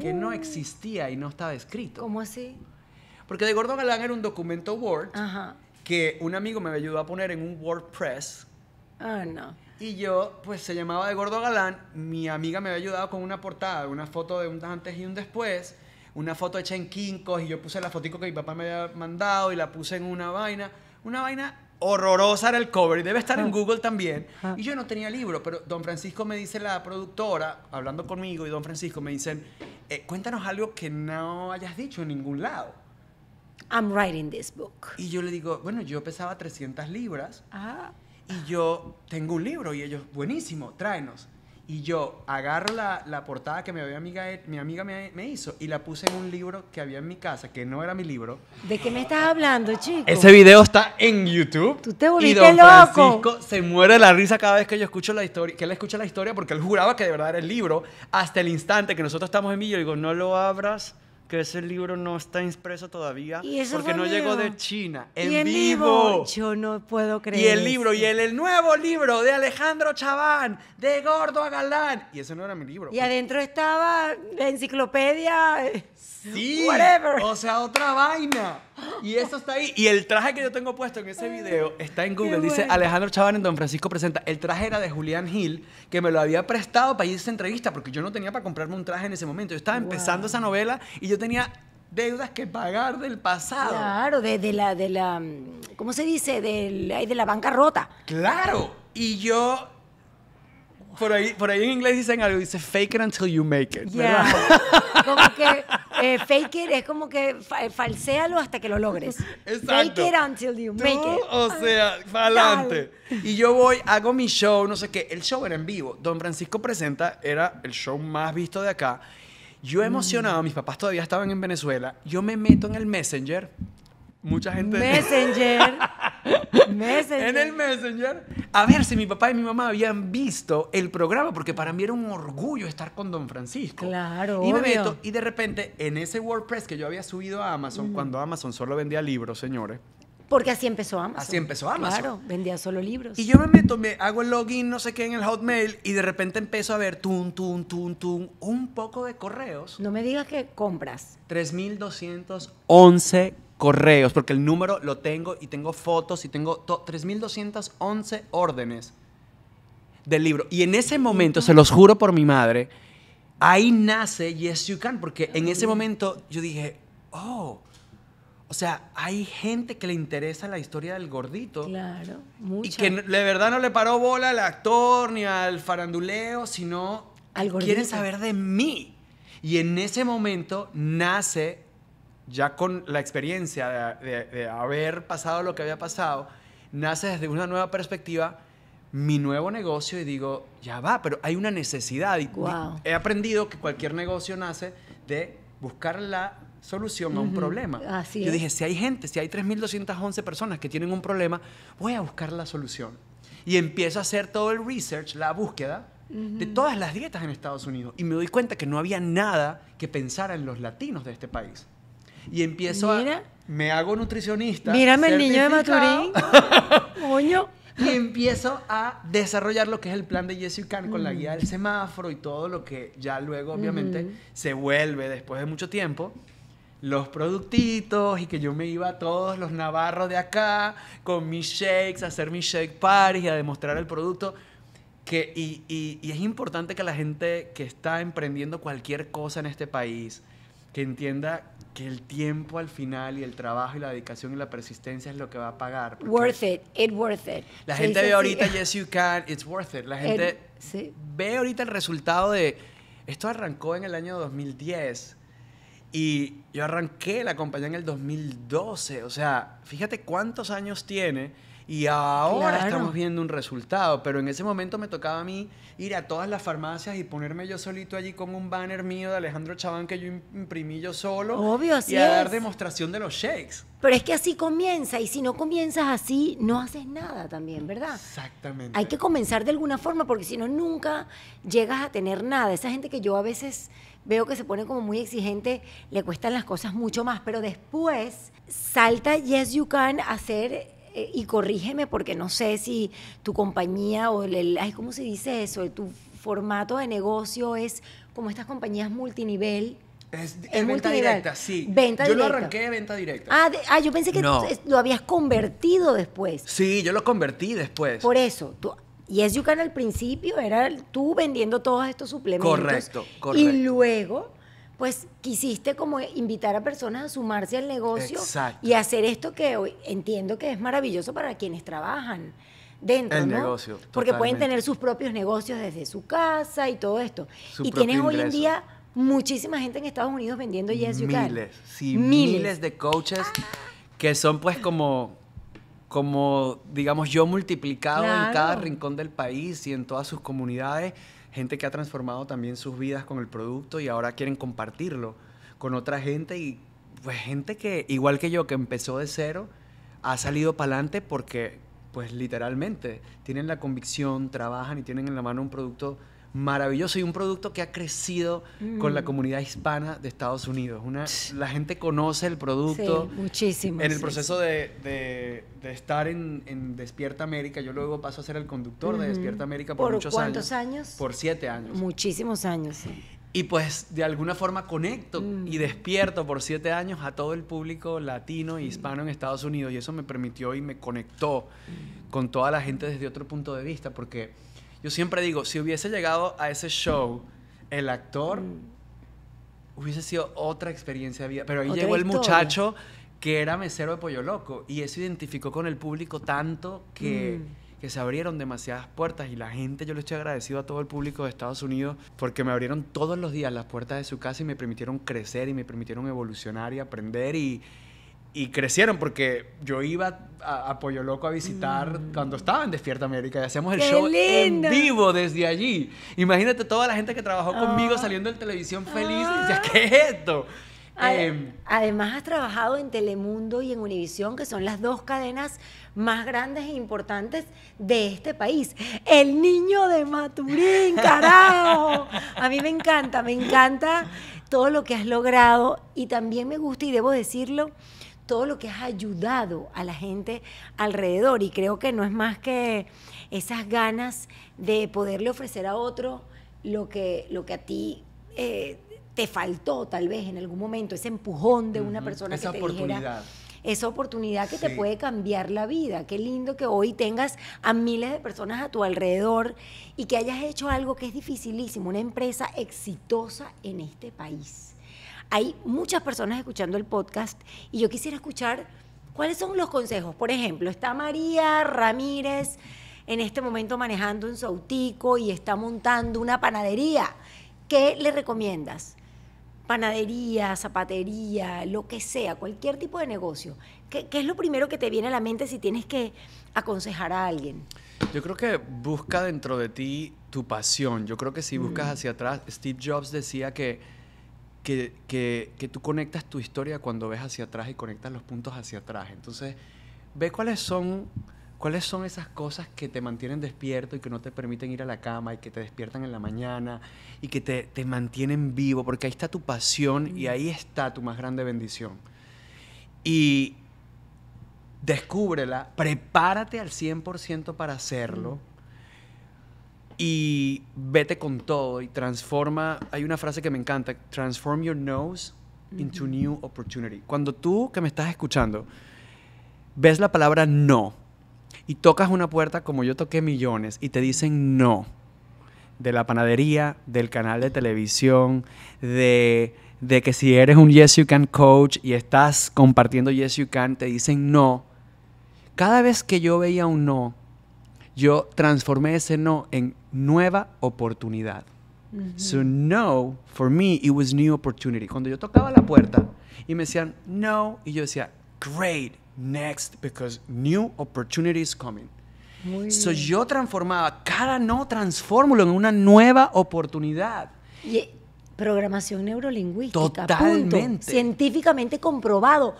que no uh. existía y no estaba escrito. ¿Cómo así? Porque de Gordo Galán era un documento Word que un amigo me ayudó a poner en un WordPress. Ah, no y yo, pues se llamaba de Gordo Galán. Mi amiga me había ayudado con una portada, una foto de un antes y un después, una foto hecha en quincos. Y yo puse la fotico que mi papá me había mandado y la puse en una vaina. Una vaina horrorosa era el cover y debe estar en ah. Google también. Ah. Y yo no tenía libro, pero don Francisco me dice la productora, hablando conmigo, y don Francisco me dicen, eh, cuéntanos algo que no hayas dicho en ningún lado. I'm writing this book. Y yo le digo, bueno, yo pesaba 300 libras. Ajá. Ah. Y yo tengo un libro y ellos, buenísimo, tráenos. Y yo agarro la, la portada que mi amiga, mi amiga me, hizo y la puse en un libro que había en mi casa, que no era mi libro. ¿De qué me estás hablando, chico? Ese video está en YouTube. Tú te volviste y don loco. Francisco se muere de la risa cada vez que yo escucho la historia, que él escucha la historia porque él juraba que de verdad era el libro. Hasta el instante que nosotros estamos en yo digo, no lo abras que ese libro no está impreso todavía porque no llegó de China. En, vivo? Yo no puedo creer. Y el libro, y el, el, nuevo libro de Alejandro Chaván, de Gordo a Galán. Y ese no era mi libro. Y adentro estaba la enciclopedia. Eh, Sí. O sea, otra vaina. Y eso está ahí. Y el traje que yo tengo puesto en ese video está en Google. Dice Alejandro Chaván en Don Francisco Presenta. El traje era de Julian Hill, que me lo había prestado para ir a esa entrevista, porque yo no tenía para comprarme un traje en ese momento. Yo estaba empezando esa novela y yo tenía deudas que pagar del pasado. Claro, de, la, de la, ¿cómo se dice? De, de la bancarrota. Claro. Y yo por ahí, por ahí en inglés dicen algo, dice fake it until you make it. Como que eh, fake it es como que fa eh, falséalo hasta que lo logres. Exacto. Fake it until you make it. O sea, adelante. Y yo voy, hago mi show, no sé qué. El show era en vivo. Don Francisco Presenta era el show más visto de acá. Yo emocionado, mis papás todavía estaban en Venezuela. Yo me meto en el Messenger mucha gente. Messenger. messenger. En el Messenger. A ver si mi papá y mi mamá habían visto el programa, porque para mí era un orgullo estar con Don Francisco. Claro. Y me y de repente, en ese WordPress que yo había subido a Amazon, cuando Amazon solo vendía libros, señores porque así empezó Amazon. Así empezó Amazon. Claro, vendía solo libros. Y yo me meto, me hago el login, no sé qué, en el Hotmail y de repente empiezo a ver, tun, tun, tun, tun, un poco de correos. No me digas que compras. 3.211 correos, porque el número lo tengo y tengo fotos y tengo 3.211 órdenes del libro. Y en ese momento, se los juro por mi madre, ahí nace Yes You Can, porque en ese momento yo dije, oh, o sea, hay gente que le interesa la historia del gordito. Claro, mucha. Y que de verdad no le paró bola al actor ni al faranduleo, sino al quieren saber de mí. Y en ese momento nace, ya con la experiencia de, haber pasado lo que había pasado, nace desde una nueva perspectiva mi nuevo negocio y digo, ya va, pero hay una necesidad. Wow. He aprendido que cualquier negocio nace de buscar la solución a un problema. Yo dije, si hay gente, si hay 3.211 personas que tienen un problema, voy a buscar la solución. Y empiezo a hacer todo el research, la búsqueda de todas las dietas en Estados Unidos. Y me doy cuenta que no había nada que pensara en los latinos de este país. Y empiezo Mira. a... Me hago nutricionista. Mírame el niño de Maturín. Coño. y empiezo a desarrollar lo que es el plan de Yes You con la mm. guía del semáforo y todo lo que ya luego obviamente se vuelve después de mucho tiempo los productitos y que yo me iba a todos los navarros de acá con mis shakes, a hacer mis shake parties y a demostrar el producto. Que, y, es importante que la gente que está emprendiendo cualquier cosa en este país, que entienda que el tiempo al final y el trabajo y la dedicación y la persistencia es lo que va a pagar. Worth it, it worth it. La gente ve ahorita Yes You Can, it's worth it. La gente ve ahorita el resultado de, esto arrancó en el año 2010 y yo arranqué la compañía en el 2012. O sea, fíjate cuántos años tiene. Y ahora estamos viendo un resultado. Pero en ese momento me tocaba a mí ir a todas las farmacias y ponerme yo solito allí con un banner mío de Alejandro Chabán que yo imprimí yo solo. Obvio, así Y a dar demostración de los shakes. Pero es que así comienza. Y si no comienzas así, no haces nada también, ¿verdad? Exactamente. Hay que comenzar de alguna forma porque si no, nunca llegas a tener nada. Esa gente que yo a veces veo que se pone como muy exigente, le cuestan las cosas mucho más, pero después salta Yes You Can hacer eh, y corrígeme porque no sé si tu compañía o el, ay, ¿cómo se dice eso? Tu formato de negocio es como estas compañías multinivel. Es, venta directa, sí. yo lo arranqué de venta directa. Ah, ah yo pensé que lo habías convertido después. Sí, yo lo convertí después. Por eso, tú, Yes You Can al principio era tú vendiendo todos estos suplementos. Correcto, correcto. Y luego, pues quisiste como invitar a personas a sumarse al negocio y hacer esto que hoy entiendo que es maravilloso para quienes trabajan dentro, El negocio. Porque pueden tener sus propios negocios desde su casa y todo esto. y tienes hoy en día muchísima gente en Estados Unidos vendiendo Yes You Miles, sí, miles. miles de coaches ah. que son pues como como, digamos, yo multiplicado en cada rincón del país y en todas sus comunidades, gente que ha transformado también sus vidas con el producto y ahora quieren compartirlo con otra gente y pues gente que, igual que yo, que empezó de cero, ha salido para adelante porque, pues literalmente, tienen la convicción, trabajan y tienen en la mano un producto maravilloso y un producto que ha crecido con la mm. comunidad hispana de Estados Unidos. la gente conoce el producto. muchísimo. En el proceso De, estar en, Despierta América, yo luego paso a ser el conductor de Despierta América por, muchos años. años. ¿Cuántos años? Por siete años. Muchísimos años, sí. Y pues de alguna forma conecto y mm. despierto por siete años a todo el público latino y hispano en Estados Unidos y eso me permitió y me conectó con toda la gente desde otro punto de vista porque yo siempre digo, si hubiese llegado a ese show el actor, mm. hubiese sido otra experiencia de vida. Pero ahí llegó el muchacho que era mesero de Pollo Loco y eso identificó con el público tanto que... Mm. que se abrieron demasiadas puertas y la gente, yo le estoy agradecido a todo el público de Estados Unidos porque me abrieron todos los días las puertas de su casa y me permitieron crecer y me permitieron evolucionar y aprender y, y crecieron porque yo iba a, Pollo Loco a visitar mm. cuando estaba en Despierta América y hacíamos el show en vivo desde allí. Imagínate toda la gente que trabajó conmigo ah. saliendo en televisión ah. feliz y ¿qué es esto? Em, además has trabajado en Telemundo y en Univisión, que son las dos cadenas más grandes e importantes de este país. El niño de Maturín, carajo. A mí me encanta, me encanta todo lo que has logrado y también me gusta, y debo decirlo, todo lo que has ayudado a la gente alrededor. Y creo que no es más que esas ganas de poderle ofrecer a otro lo que, lo que a ti eh, te faltó tal vez en algún momento, ese empujón de una persona esa oportunidad. esa oportunidad que te puede cambiar la vida. Qué lindo que hoy tengas a miles de personas a tu alrededor y que hayas hecho algo que es dificilísimo, una empresa exitosa en este país hay muchas personas escuchando el podcast y yo quisiera escuchar cuáles son los consejos. Por ejemplo, está María Ramírez en este momento manejando un sautico y está montando una panadería. ¿Qué le recomiendas? Panadería, zapatería, lo que sea, cualquier tipo de negocio. ¿Qué, ¿Qué, es lo primero que te viene a la mente si tienes que aconsejar a alguien? Yo creo que busca dentro de ti tu pasión. Yo creo que si buscas mm. hacia atrás, Steve Jobs decía que que, tú conectas tu historia cuando ves hacia atrás y conectas los puntos hacia atrás. Entonces, ve cuáles son, cuáles son esas cosas que te mantienen despierto y que no te permiten ir a la cama y que te despiertan en la mañana y que te, mantienen vivo, porque ahí está tu pasión y mm. ahí está tu más grande bendición. Y descúbrela, prepárate al 100% para hacerlo mm y vete con todo y transforma. Hay una frase que me encanta: transform your nose into new opportunity. Cuando tú que me estás escuchando ves la palabra no y tocas una puerta como yo toqué millones y te dicen no de la panadería, del canal de televisión, de, de que si eres un Yes You Can coach y estás compartiendo Yes You Can, te dicen no. Cada vez que yo veía un no, yo transformé ese no en nueva oportunidad. So no, for me, it was new opportunity. Cuando yo tocaba la puerta y me decían no, y yo decía, great, next, because new opportunity is coming. so yo transformaba, cada no transformulo en una nueva oportunidad. Eh, programación neurolingüística. Totalmente. Científicamente comprobado.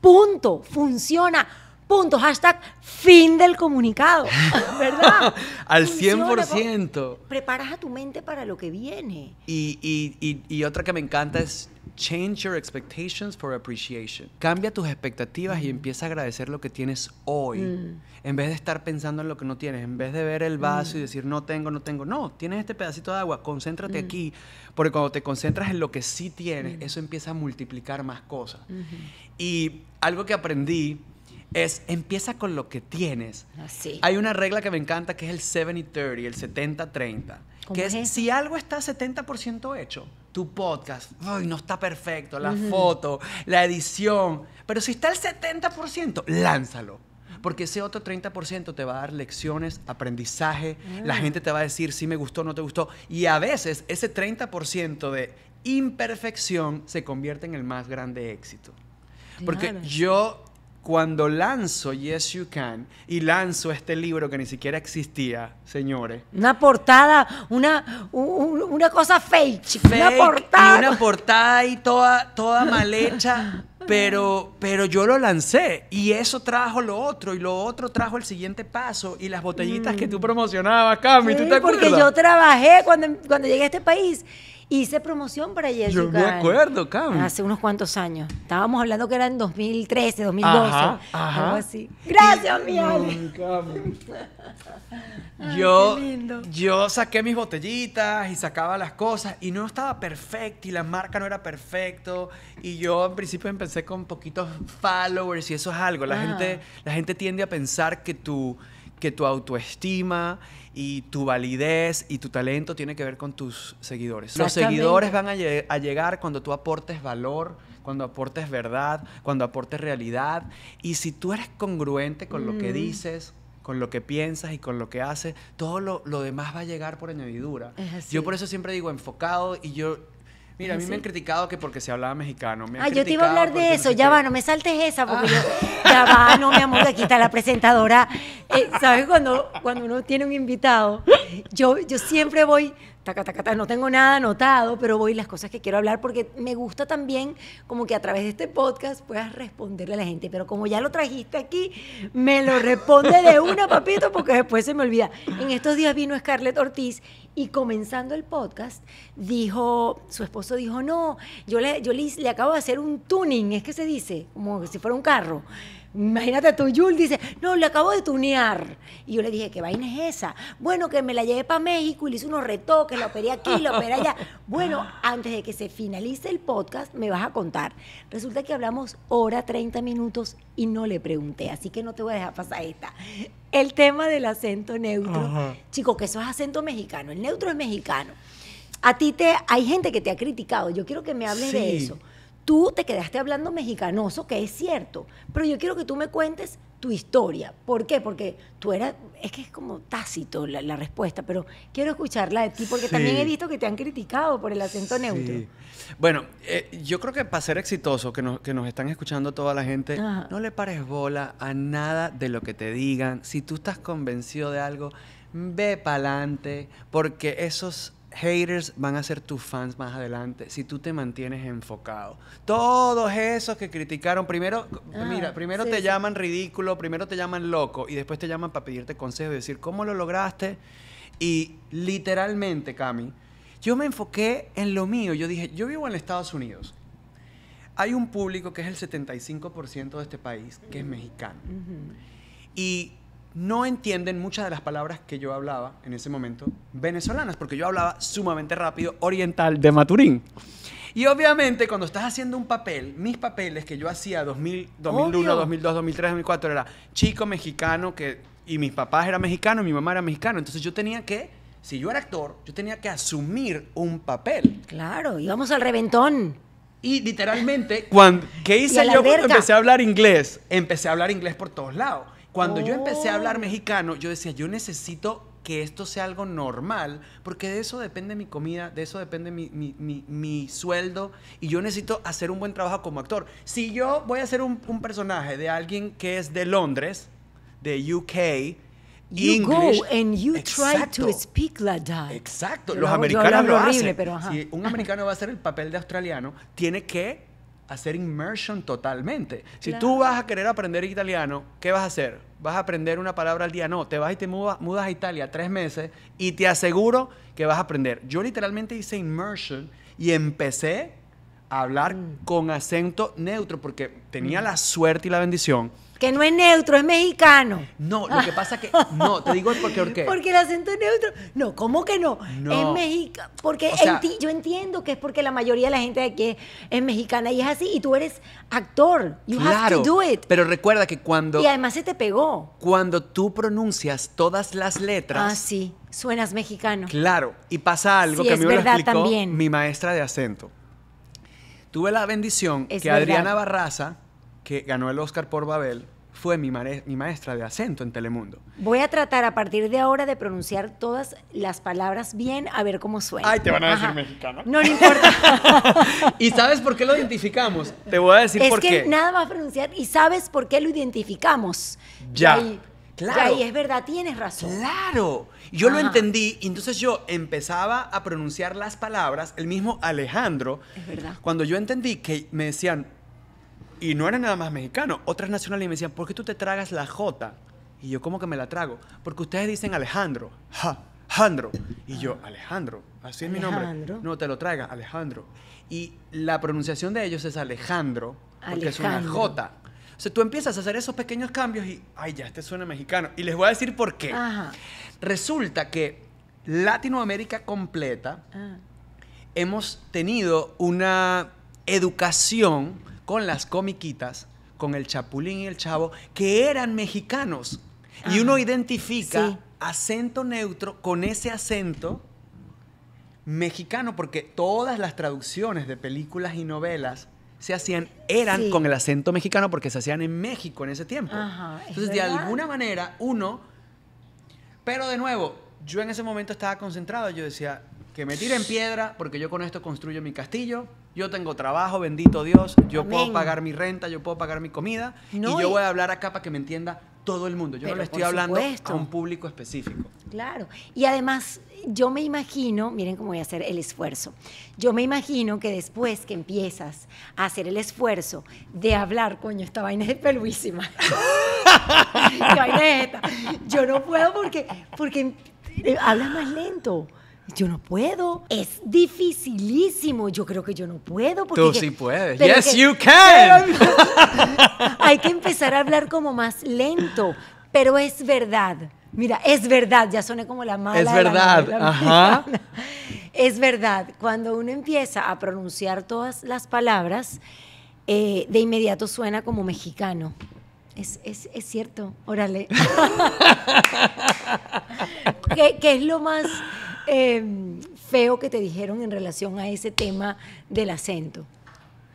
Punto. Funciona Punto, hashtag fin del comunicado, ¿verdad? Al 100%. preparas a tu mente para lo que viene. Y, y, otra que me encanta es change your expectations for appreciation. Cambia tus expectativas y mm. empieza a agradecer lo que tienes hoy. Mm. En vez de estar pensando en lo que no tienes, en vez de ver el vaso y mm. decir no tengo, no tengo. No, tienes este pedacito de agua, concéntrate aquí. Porque cuando te concentras en lo que sí tienes, eso empieza a multiplicar más cosas. Y algo que aprendí es empieza con lo que tienes. Así. Ah, Hay una regla que me encanta que es el 70-30, el 70-30, que es, si algo está 70% hecho, tu podcast, ay, no está perfecto, la foto, la edición, pero si está el 70%, lánzalo. Porque ese otro 30% te va a dar lecciones, aprendizaje, la ah. gente te va a decir si me gustó, no te gustó. Y a veces ese 30% de imperfección se convierte en el más grande éxito. Porque yo cuando lanzo Yes You Can y lanzo este libro que ni siquiera existía, señores. Una portada, una, una cosa fake, una portada. Y una portada ahí toda, toda mal hecha, pero, pero yo lo lancé y eso trajo lo otro y lo otro trajo el siguiente paso y las botellitas que mm. tú promocionabas, Cami, ¿tú te acuerdas? Porque yo trabajé cuando, cuando llegué a este país Hice promoción para Jessica. Yo me acuerdo, cabrón. Hace unos cuantos años. Estábamos hablando que era en 2013, 2012. Ajá, Algo así. Gracias, mi yo, yo saqué mis botellitas y sacaba las cosas y no estaba perfecto y la marca no era perfecto y yo en principio empecé con poquitos followers y eso es algo. La, ah. gente, la gente tiende a pensar que tu que tu autoestima y tu validez y tu talento tiene que ver con tus seguidores. Los seguidores van a, llegar cuando tú aportes valor, cuando aportes verdad, cuando aportes realidad. Y si tú eres congruente con lo que mm. dices, con lo que piensas y con lo que haces, todo lo, lo demás va a llegar por añadidura. Yo por eso siempre digo enfocado y yo Mira, a mí me han criticado que porque se hablaba mexicano. Me ah, yo te iba a hablar de eso. ya va, no me saltes esa, porque ah. Ya va, no, mi amor, aquí está la presentadora. Eh, ¿Sabes? Cuando, cuando uno tiene un invitado, yo, yo siempre voy no tengo nada anotado, pero voy las cosas que quiero hablar porque me gusta también como que a través de este podcast puedas responderle a la gente. Pero como ya lo trajiste aquí, me lo responde de una, papito, porque después se me olvida. En estos días vino Scarlett Ortiz y comenzando el podcast, dijo, su esposo dijo, no, yo le, yo le, le acabo de hacer un tuning, es que se dice, como si fuera un carro. Imagínate tú, Yul dice, no, le acabo de tunear. Y yo le dije, ¿qué vaina es esa? Bueno, que me la llevé para México y le hice unos retoques, la operé aquí, la operé allá. Bueno, antes de que se finalice el podcast, me vas a contar. Resulta que hablamos hora, 30 minutos y no le pregunté, así que no te voy a dejar pasar esta. El tema del acento neutro. Chicos, que eso es acento mexicano, el neutro es mexicano. A ti te, hay gente que te ha criticado, yo quiero que me hables de eso. Tú te quedaste hablando mexicanoso, que es cierto, pero yo quiero que tú me cuentes tu historia. ¿Por qué? Porque tú eras, es que es como tácito la, respuesta, pero quiero escucharla de ti, porque también he visto que te han criticado por el acento neutro. Bueno, eh, yo creo que para ser exitoso, que nos, que están escuchando toda la gente, no le pares bola a nada de lo que te digan. Si tú estás convencido de algo, ve pa'lante, porque esos haters van a ser tus fans más adelante si tú te mantienes enfocado. Todos esos que criticaron, primero, ah, mira, primero te llaman ridículo, primero te llaman loco y después te llaman para pedirte consejo y decir cómo lo lograste. Y literalmente, Cami, yo me enfoqué en lo mío. Yo dije, yo vivo en Estados Unidos. Hay un público que es el 75% de este país, que es mexicano. Y no entienden muchas de las palabras que yo hablaba en ese momento venezolanas, porque yo hablaba sumamente rápido oriental de Maturín. Y obviamente cuando estás haciendo un papel, mis papeles que yo hacía 2000, 2001, 2002, 2003, 2004 era chico mexicano que y mis papás eran mexicanos, mi mamá era mexicana, entonces yo tenía que si yo era actor, yo tenía que asumir un papel. Claro, íbamos al reventón. Y literalmente, cuando, ¿qué hice yo cuando empecé a hablar inglés? Empecé a hablar inglés por todos lados. Cuando yo empecé a hablar oh. mexicano, yo decía, yo necesito que esto sea algo normal, porque de eso depende mi comida, de eso depende mi, sueldo, y yo necesito hacer un buen trabajo como actor. Si yo voy a hacer un, personaje de alguien que es de Londres, de UK, You go and you try to speak like Exacto, los americanos lo, hacen. Si un americano va a hacer el papel de australiano, tiene que hacer immersion totalmente. Si tú vas a querer aprender italiano, ¿qué vas a hacer? ¿Vas a aprender una palabra al día? No, te vas y te mudas a Italia tres meses y te aseguro que vas a aprender. Yo literalmente hice immersion y empecé hablar con acento neutro, porque tenía la suerte y la bendición. Que no es neutro, es mexicano. No, lo que pasa que. No, te digo por qué porque el acento es neutro. No, ¿cómo que no? Es mexicano. Porque yo entiendo que es porque la mayoría de la gente de aquí es, mexicana y es así. Y tú eres actor. You claro, have to do it. Pero recuerda que cuando. Y además se te pegó. Cuando tú pronuncias todas las letras. Ah, sí. Suenas mexicano. Claro. Y pasa algo que a mí me explicó también. mi maestra de acento. Tuve la bendición que Adriana Barraza, que ganó el Oscar por Babel, fue mi, maestra de acento en Telemundo. Voy a tratar a partir de ahora de pronunciar todas las palabras bien, a ver cómo suena. Ay, te van a decir mexicano. No, no importa. ¿Y sabes por qué lo identificamos? Te voy a decir por qué. Es que nada a pronunciar y sabes por qué lo identificamos. Ya. Claro. y es verdad, tienes razón. Claro. Yo lo entendí y entonces yo empezaba a pronunciar las palabras, el mismo Alejandro. Es verdad. Cuando yo entendí que me decían, y no era nada más mexicano, otras nacionales me decían, ¿por qué tú te tragas la J? Y yo, ¿cómo que me la trago? Porque ustedes dicen Alejandro. Ja, Alejandro. Y yo, ah. Alejandro. Así es mi nombre. No te lo traiga, Alejandro. Y la pronunciación de ellos es Alejandro, porque es una J. O sea, tú empiezas a hacer esos pequeños cambios y, ay, ya este suena mexicano. Y les voy a decir por qué. Resulta que Latinoamérica completa ah. hemos tenido una educación con las comiquitas, con el Chapulín y el Chavo, que eran mexicanos. Y uno identifica acento neutro con ese acento mexicano, porque todas las traducciones de películas y novelas se hacían eran con el acento mexicano porque se hacían en México en ese tiempo. Entonces, de alguna manera, uno. Pero de nuevo, yo en ese momento estaba concentrado. Yo decía, que me tiren piedra porque yo con esto construyo mi castillo yo tengo trabajo, bendito Dios, yo puedo pagar mi renta, yo puedo pagar mi comida y yo voy a hablar acá para que me entienda todo el mundo. Yo no le estoy hablando a un público específico. Claro. Y además, yo me imagino, miren cómo voy a hacer el esfuerzo. Yo me imagino que después que empiezas a hacer el esfuerzo de hablar, coño, esta vaina es peluísima. Yo no puedo porque, porque eh, hablas más lento. Yo no puedo. Es dificilísimo. Yo creo que yo no puedo. Tú sí puedes. Yes, you can. hay que empezar a hablar como más lento. Pero es verdad. Mira, es verdad. Ya soné como la mala. Es verdad. Es verdad. Cuando uno empieza a pronunciar todas las palabras, eh, de inmediato suena como mexicano. Es, cierto, órale. ¿Qué, ¿Qué, es lo más, Em, feo que te dijeron en relación a ese tema del acento?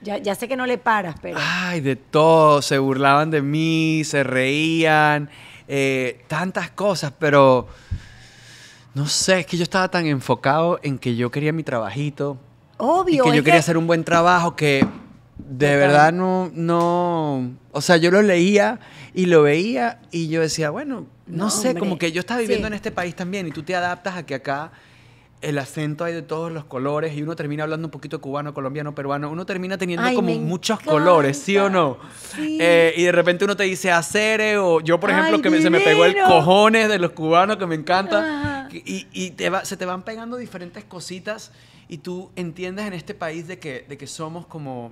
Ya, sé que no le paras, pero... Ay, de todo. Se burlaban de mí, se reían, eh, tantas cosas, pero... No sé, es que yo estaba tan enfocado en que yo quería mi trabajito. Obvio. que yo quería hacer un buen trabajo que de verdad no, no... O sea, yo lo leía y lo veía y yo decía, bueno, no, sé, como que yo estaba viviendo en este país también y tú te adaptas a que acá el acento hay de todos los colores y uno termina hablando un poquito cubano, colombiano, peruano. Uno termina teniendo como muchos colores, ¿sí o no? Eh, y de repente uno te dice acere o yo, por ejemplo, que se me pegó el cojones de los cubanos que me encanta. Y, se te van pegando diferentes cositas y tú entiendes en este país de que, somos como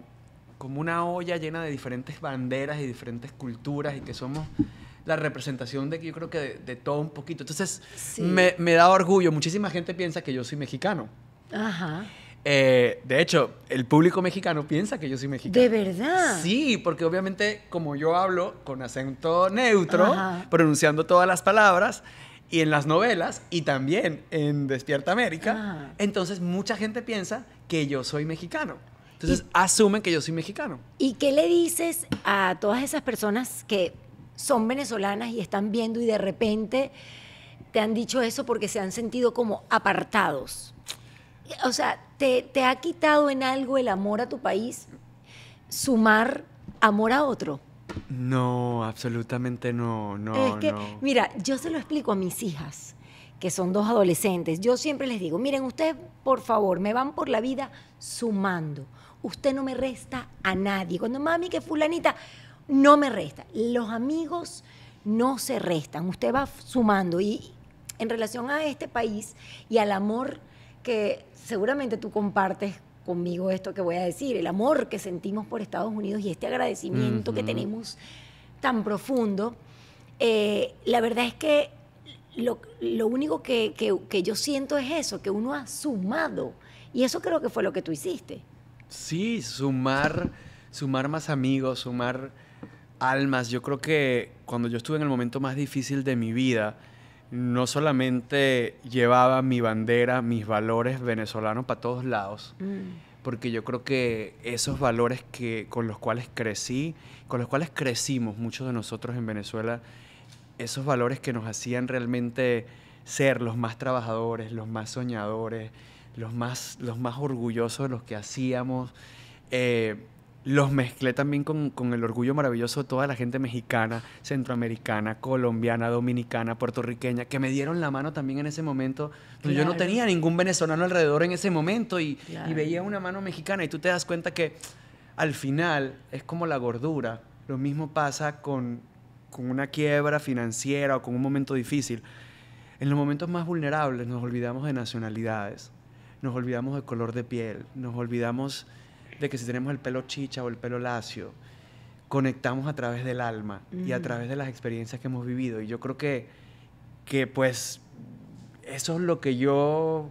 una olla llena de diferentes banderas y diferentes culturas y que somos la representación de que yo creo que de, todo un poquito. Entonces, me, da orgullo. Muchísima gente piensa que yo soy mexicano. Ajá. Eh, de hecho, el público mexicano piensa que yo soy mexicano. ¿De verdad? Sí, porque obviamente como yo hablo con acento neutro, pronunciando todas las palabras, y en las novelas y también en Despierta América, entonces mucha gente piensa que yo soy mexicano. Entonces asumen que yo soy mexicano. ¿Y qué le dices a todas esas personas que son venezolanas y están viendo y de repente te han dicho eso porque se han sentido como apartados. O sea, ¿te, ha quitado en algo el amor a tu país sumar amor a otro? No, absolutamente no, no. Es que, mira, yo se lo explico a mis hijas, que son dos adolescentes. Yo siempre les digo, miren, ustedes, por favor, me van por la vida sumando. Usted no me resta a nadie. Cuando mami, que fulanita, no me resta. Los amigos no se restan, usted va sumando. Y en relación a este país y al amor que seguramente tú compartes conmigo esto que voy a decir, el amor que sentimos por Estados Unidos y este agradecimiento que tenemos tan profundo, eh, la verdad es que lo, único que, que, yo siento es eso, que uno ha sumado. Y eso creo que fue lo que tú hiciste. Sí, sumar, sumar más amigos, sumar almas, yo creo que cuando yo estuve en el momento más difícil de mi vida, no solamente llevaba mi bandera, mis valores venezolanos para todos lados, mm. porque yo creo que esos valores que, con los cuales crecí, con los cuales crecimos muchos de nosotros en Venezuela, esos valores que nos hacían realmente ser los más trabajadores, los más soñadores, los más, los más orgullosos de los que hacíamos, eh, los mezclé también con, el orgullo maravilloso de toda la gente mexicana, centroamericana, colombiana, dominicana, puertorriqueña, que me dieron la mano también en ese momento. Pues yo no tenía ningún venezolano alrededor en ese momento y, veía una mano mexicana y tú te das cuenta que al final es como la gordura. Lo mismo pasa con, con una quiebra financiera o con un momento difícil. En los momentos más vulnerables nos olvidamos de nacionalidades, nos olvidamos de color de piel, nos olvidamos de que si tenemos el pelo chicha o el pelo lacio, conectamos a través del alma y a través de las experiencias que hemos vivido. Y yo creo que, que pues eso es lo que yo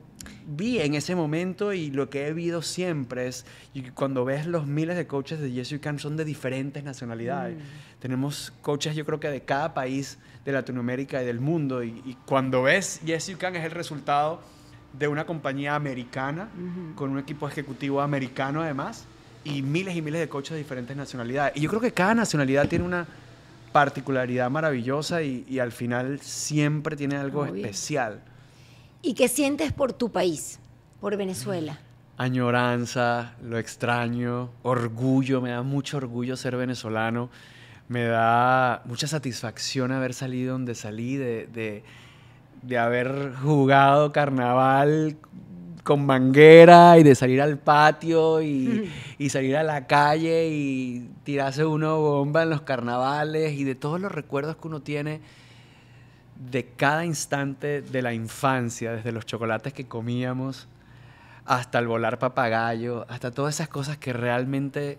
vi en ese momento y lo que he vivido siempre es, y cuando ves los miles de coaches de Yes You Can son de diferentes nacionalidades. Mm. Tenemos coaches yo creo que de cada país de Latinoamérica y del mundo y, y cuando ves Yes You Can es el resultado de una compañía americana, con un equipo ejecutivo americano además, y miles y miles de coches de diferentes nacionalidades. Y yo creo que cada nacionalidad tiene una particularidad maravillosa y, al final siempre tiene algo especial. ¿Y qué sientes por tu país, por Venezuela? Añoranza, lo extraño, orgullo, me da mucho orgullo ser venezolano, me da mucha satisfacción haber salido donde salí, de de haber jugado carnaval con manguera y de salir al patio y, salir a la calle y tirarse una bomba en los carnavales y de todos los recuerdos que uno tiene de cada instante de la infancia, desde los chocolates que comíamos hasta el volar papagayo, hasta todas esas cosas que realmente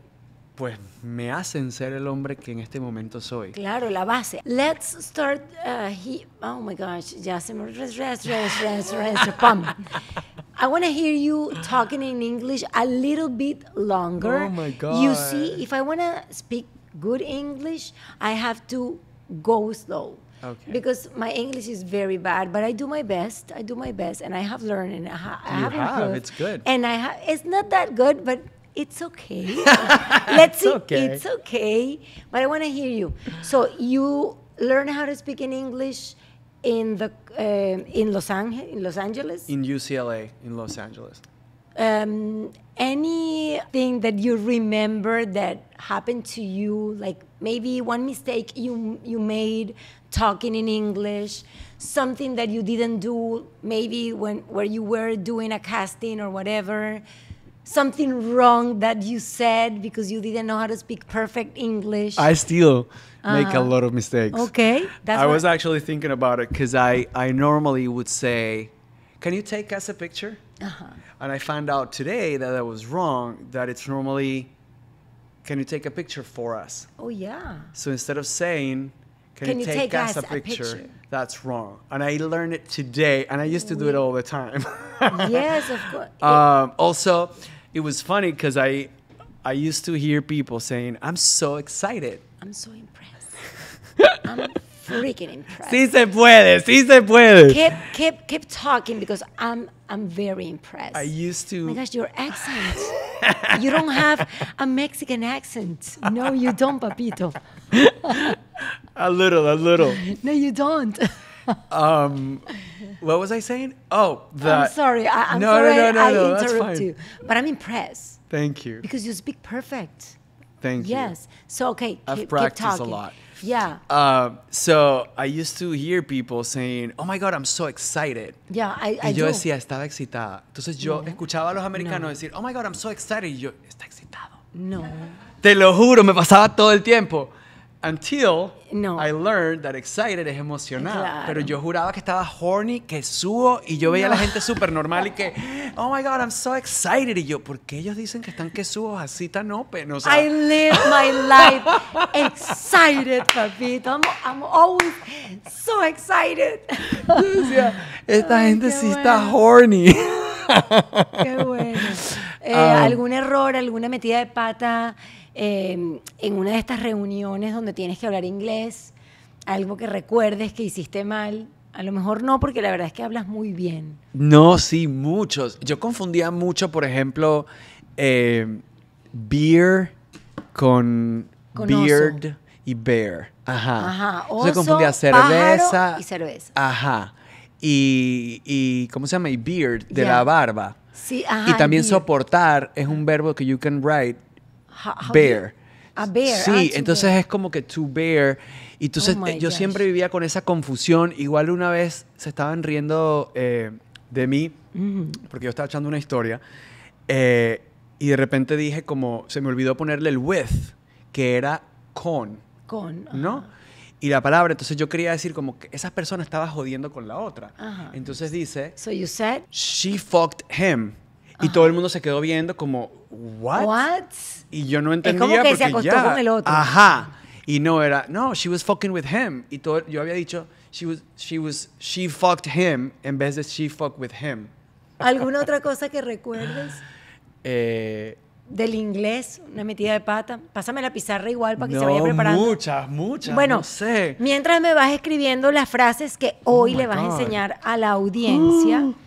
pues me hacen ser el hombre que en este momento soy. Claro, la base. Let's start uh, Oh my gosh, ya se me rest, rest, I want to hear you talking in English a little bit longer. Oh my You see, if I want to speak good English, I have to go slow. Okay. Because my English is very bad, but I do my best. I do my best, and I have learned, and I, have, It's good, and I have... it's not that good, but it's okay. Let's it's okay. it's okay. But I want to hear you. So you learn how to speak in English in the uh, in Los Angeles, in Los Angeles, in UCLA, in Los Angeles. Um, anything that you remember that happened to you, like maybe one mistake you you made talking in English, something that you didn't do maybe when where you were doing a casting or whatever something wrong that you said because you didn't know how to speak perfect English? I still uh-huh. make a lot of mistakes. Okay, that's I was actually thinking about it because I I normally would say, "Can you take us a picture?" Uh-huh. And I found out today that I was wrong. That it's normally, "Can you take a picture for us?" Oh yeah. So instead of saying. Can, Can you, you, take, take us, us, a, picture? a picture? That's wrong. And I learned it today, and I used to do it all the time. yes, of course. Um, also, it was funny because I I used to hear people saying, "I'm so excited." I'm so impressed. I'm freaking impressed. Sí se puede. Sí se puede. Keep keep keep talking because I'm I'm very impressed. I used to. Oh my gosh, your accent. you don't have a Mexican accent. No, you don't, Papito. a little, a little. No, you don't. um, what was I saying? Oh, the, I'm sorry. I, am no, sorry no, no, no, I interrupt you. But I'm impressed. Thank you. Because you speak perfect. Thank yes. you. Yes. So, okay. I've keep, practiced keep a lot. Yeah. Uh, so I used to hear people saying, "Oh my God, I'm so excited." Yeah, I, I y yo do. decía, estaba excitada. Entonces yo yeah. escuchaba a los americanos no. decir, "Oh my God, I'm so excited," y yo, "Está excitado." No. Te lo juro, me pasaba todo el tiempo. Until I learned that excited es emocionado. Pero yo juraba que estaba horny, que subo y yo veía a la gente súper normal y que, oh my God, I'm so excited. Y yo, ¿por qué ellos dicen que están que subo así tan open? O sea, I live my life excited, papito. I'm, always so excited. esta gente sí está horny. Qué bueno. Eh, um. ¿Algún error, alguna metida de pata? Em, en una de estas reuniones donde tienes que hablar inglés, algo que recuerdes que hiciste mal. A lo mejor no, porque la verdad es que hablas muy bien. No, sí, muchos. Yo confundía mucho, por ejemplo, eh, beer con, beard y bear. Ajá. Oso, Se confundía cerveza y cerveza. Ajá. Y, y, ¿cómo se llama? Y beard, de la barba. Sí, ajá, y también soportar es un verbo que you can write bear. A bear. Sí, entonces es como que to bear. Y entonces oh eh, yo siempre vivía con esa confusión. Igual una vez se estaban riendo eh, de mí, mm. porque yo estaba echando una historia. Eh, y de repente dije como, se me olvidó ponerle el with, que era con. Con. ¿No? Y la palabra, entonces yo quería decir como que esa persona estaba jodiendo con la otra. Entonces dice... So you She fucked him. Y todo el mundo se quedó viendo como, ¿what? ¿What? Y yo no entendía. Es como que porque se acostó con el otro. Ajá. Y no era, no, she was fucking with him. Y todo, yo había dicho, she was, she was, she fucked him en vez de she fucked with him. ¿Alguna otra cosa que recuerdes? Eh, del inglés, una metida de pata. Pásame la pizarra igual para que se vaya preparando. Muchas, muchas. Bueno, no sé. mientras me vas escribiendo las frases que hoy oh le vas a enseñar a la audiencia. Ah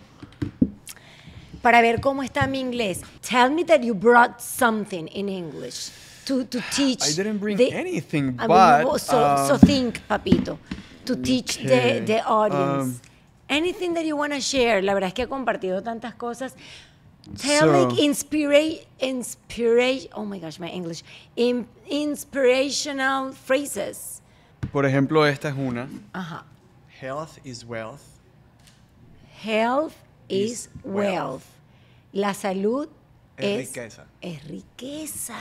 para ver cómo está mi inglés. Tell me that you brought something in English to, to teach. I didn't bring anything, but. so, um, think, papito, to teach the, the um, audience. Anything that you want to share. La verdad es que he compartido tantas cosas. Tell me, inspire, inspire. oh my gosh, my English. inspirational phrases. Por ejemplo, esta es una. Ajá. Health is wealth. Health is, wealth. La salud es, riqueza. Es riqueza.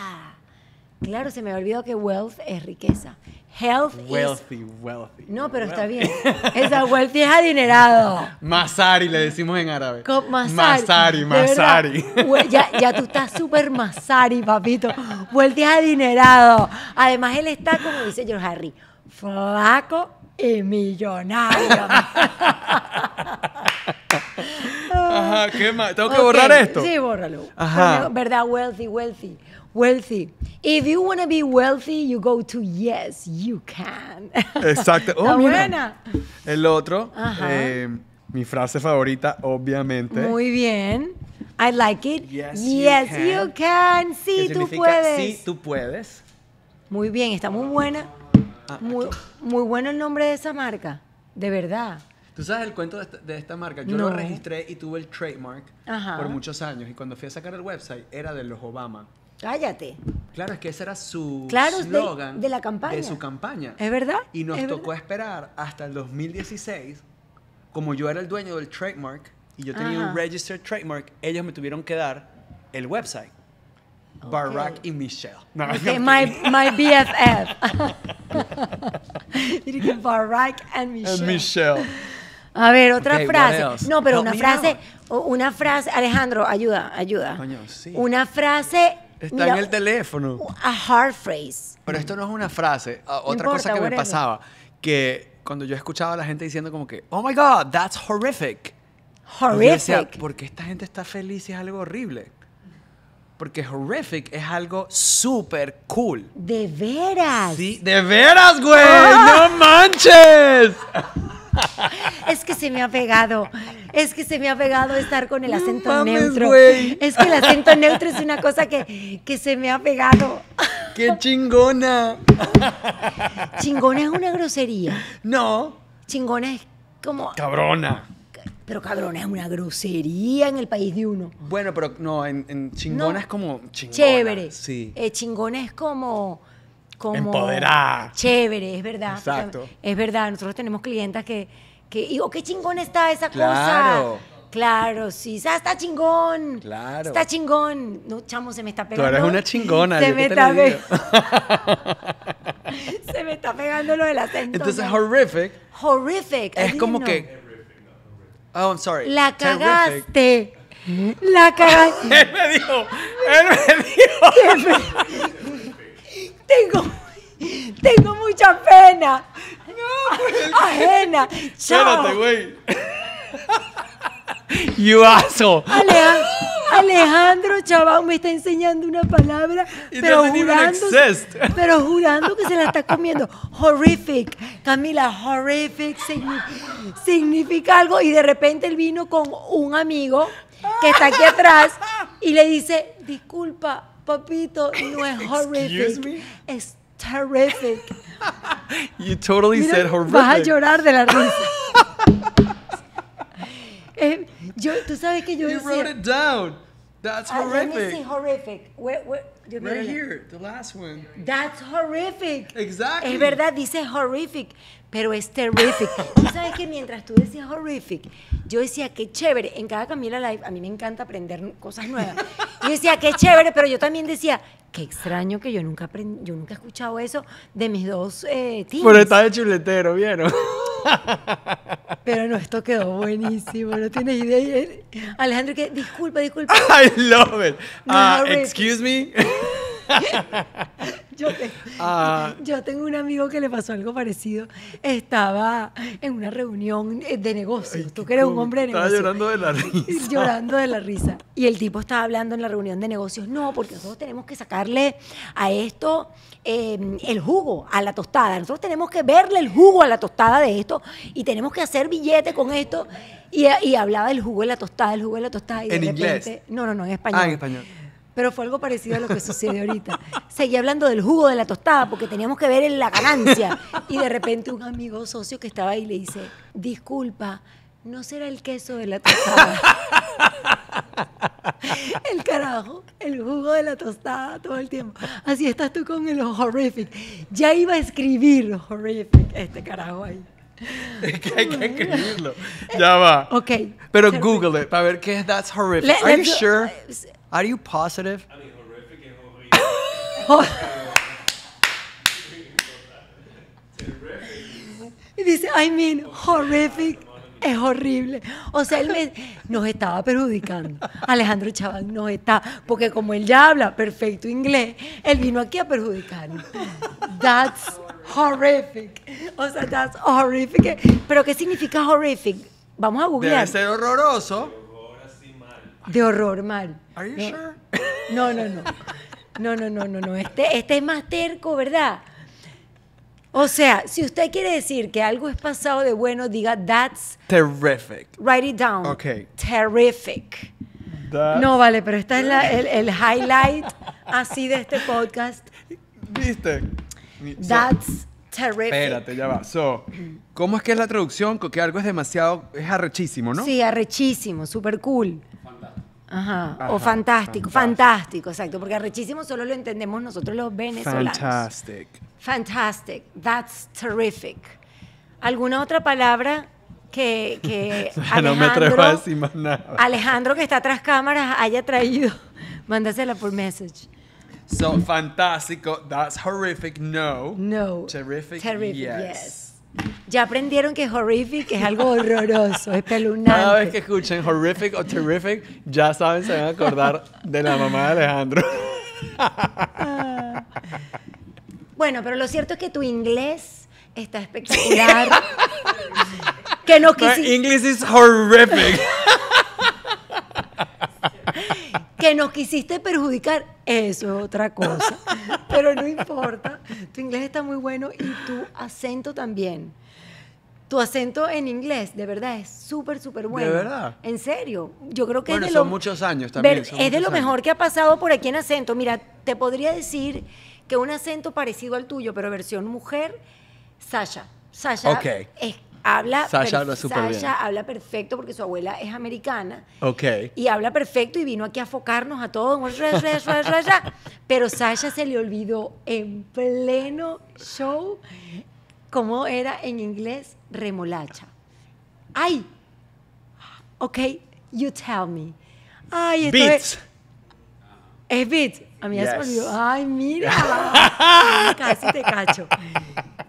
Claro, se me olvidó que wealth es riqueza. Health wealthy, is... wealthy. No, pero está bien. Esa wealthy es adinerado. Masari le decimos en árabe. masari, masari. Ya, ya, tú estás súper masari, papito. Wealthy es adinerado. Además, él está, como dice George Harry, flaco y millonario. Ajá, qué más? Tengo que borrar esto. Sí, bórralo. Ajá. ¿Verdad? Wealthy, wealthy, wealthy. If you want to be wealthy, you go to yes, you can. Exacto. Oh, muy buena. El otro, eh, mi frase favorita, obviamente. Muy bien. I like it. Yes, you, can. Sí, tú puedes. Sí, tú puedes. Muy bien, está muy buena. Ah, muy bueno el nombre de esa marca. De verdad. Tú sabes el cuento de esta, marca. Yo lo registré y tuve el trademark por muchos años. Y cuando fui a sacar el website, era de los Obama. Cállate. Claro, es que ese era su slogan de, la campaña. De su campaña. ¿Es verdad? Y nos tocó esperar hasta el 2016, como yo era el dueño del trademark y yo tenía un registered trademark, ellos me tuvieron que dar el website. Barack y Michelle. okay, my, my, BFF. Barack Michelle. And Michelle. A ver, otra frase. No, pero una frase, una frase, Alejandro, ayuda, ayuda. Coño, sí. Una frase Está en el teléfono. A hard phrase. Pero esto no es una frase. otra cosa que me pasaba, que cuando yo escuchaba a la gente diciendo como que, oh my God, that's horrific. Horrific. esta gente está feliz y es algo horrible? Porque horrific es algo súper cool. ¿De veras? Sí, de veras, güey. Ah. ¡No manches! es que se me ha pegado. Es que se me ha pegado estar con el acento neutro. Es que el acento neutro es una cosa que, que se me ha pegado. ¡Qué chingona! Chingona es una grosería. No. Chingona es como. Cabrona. Pero cabrona es una grosería en el país de uno. Bueno, pero no, en, eh, chingona es como. Chévere. Sí. chingona es como como Chévere, es verdad. Exacto. es verdad, nosotros tenemos clientas que, que digo, oh, qué chingón está esa cosa. Claro, sí, está chingón. Claro. Está chingón. No, chamo, se me está pegando. Tú eres una chingona. Se me está pegando. se me está pegando lo del acento. Entonces, horrific. Horrific. Es como que. Oh, I'm sorry. La cagaste. La cagaste. él me dijo. Él me dijo. Tengo, tengo mucha pena. No, pues, ah, Ajena. güey. You Alejandro, Alejandro me está enseñando una palabra, pero jurando, pero jurando que se la está comiendo. Horrific. Camila, horrific significa algo. Y de repente él vino con un amigo que está aquí atrás y le dice, disculpa, Papito, no es horrible, Es terrific. You totally Mira, said horrific. Vas a llorar de la risa. eh, yo, tú sabes que yo you decía, wrote it down. That's ah, horrific. Let horrific. Where, right here, the last one. That's horrific. Exactly. Es verdad, dice horrific, pero es terrific. tú sabes que mientras tú decías horrific, yo decía, qué chévere, en cada Camila Live, a mí me encanta aprender cosas nuevas. yo decía, qué chévere, pero yo también decía, qué extraño que yo nunca yo nunca he escuchado eso de mis dos eh, Pero de chuletero, ¿vieron? Pero no, esto quedó buenísimo, no tienes idea. Alejandro, que disculpa, disculpa. I love it. Ah, excuse me. yo, ah. yo, tengo un amigo que le pasó algo parecido. Estaba en una reunión eh, de negocios. Tú que eres un hombre de negocios. Estaba llorando de la risa. Llorando de la risa. Y el tipo estaba hablando en la reunión de negocios. No, porque nosotros tenemos que sacarle a esto em, el jugo a la tostada. Nosotros tenemos que verle el jugo a la tostada de esto y tenemos que hacer billete con esto. Y, hablaba del jugo de la tostada, el jugo de la tostada. Y inglés? No, no, no, en español. Ah, en español pero fue algo parecido a lo que sucede ahorita. Seguí hablando del jugo de la tostada porque teníamos que ver en la ganancia. Y de repente un amigo socio que estaba ahí le dice, disculpa, ¿no será el queso de la tostada? el carajo, el jugo de la tostada todo el tiempo. Así estás tú con el horrific. Ya iba a escribir horrific este carajo ahí. Es que hay que escribirlo. Ya va. Ok. Pero Google it para ver qué es That's Horrific. Are sure? Eh, Are you positive? I mean, horrific horrible. y dice, I mean, horrific es horrible. O sea, él me, nos estaba perjudicando. Alejandro Chaval nos está, porque como él ya habla perfecto inglés, él vino aquí a perjudicarnos. That's horrific. O sea, that's horrific. ¿Pero qué significa horrific? Vamos a googlear. Debe ser horroroso de horror mal. Are you no, no, no, no. No, no, no, no, Este, este es más terco, ¿verdad? O sea, si usted quiere decir que algo es pasado de bueno, diga that's terrific. Write it down. Okay. Terrific. no, vale, pero esta es el, highlight así de este podcast. ¿Viste? That's terrific. Espérate, ya va. So, ¿cómo es que es la traducción? Que algo es demasiado, es arrechísimo, ¿no? Sí, arrechísimo, super cool. Ajá. o fantástico, fantástico, exacto, porque arrechísimo solo lo entendemos nosotros los venezolanos. Fantastic. Fantastic, that's terrific. ¿Alguna otra palabra que, Alejandro, que está tras cámaras haya traído? Mándasela por message. So, fantástico, that's horrific, no. No. Terrific, terrific yes. Ya aprendieron que horrific es algo horroroso, es pelunar. Cada vez que escuchen horrific o terrific, ya saben, se van a acordar de la mamá de Alejandro. Ah. bueno, pero lo cierto es que tu inglés está espectacular. que no quisiste. English is horrific. Que nos quisiste perjudicar, eso es otra cosa. Pero no importa. Tu inglés está muy bueno y tu acento también. Tu acento en inglés, de verdad, es súper, súper bueno. ¿De verdad? En serio. Yo creo que bueno, es de son muchos años también. es de lo mejor que ha pasado por aquí en acento. Mira, te podría decir que un acento parecido al tuyo, pero versión mujer, Sasha. Sasha okay habla Sasha habla perfecto porque su abuela es americana. Okay Y habla perfecto y vino aquí a focarnos a todos. Pero Sasha se le olvidó en pleno show cómo era en inglés remolacha. Ay, ok, you tell me. Ay, Beats. Es, A mí se Ay, mira. Casi te cacho.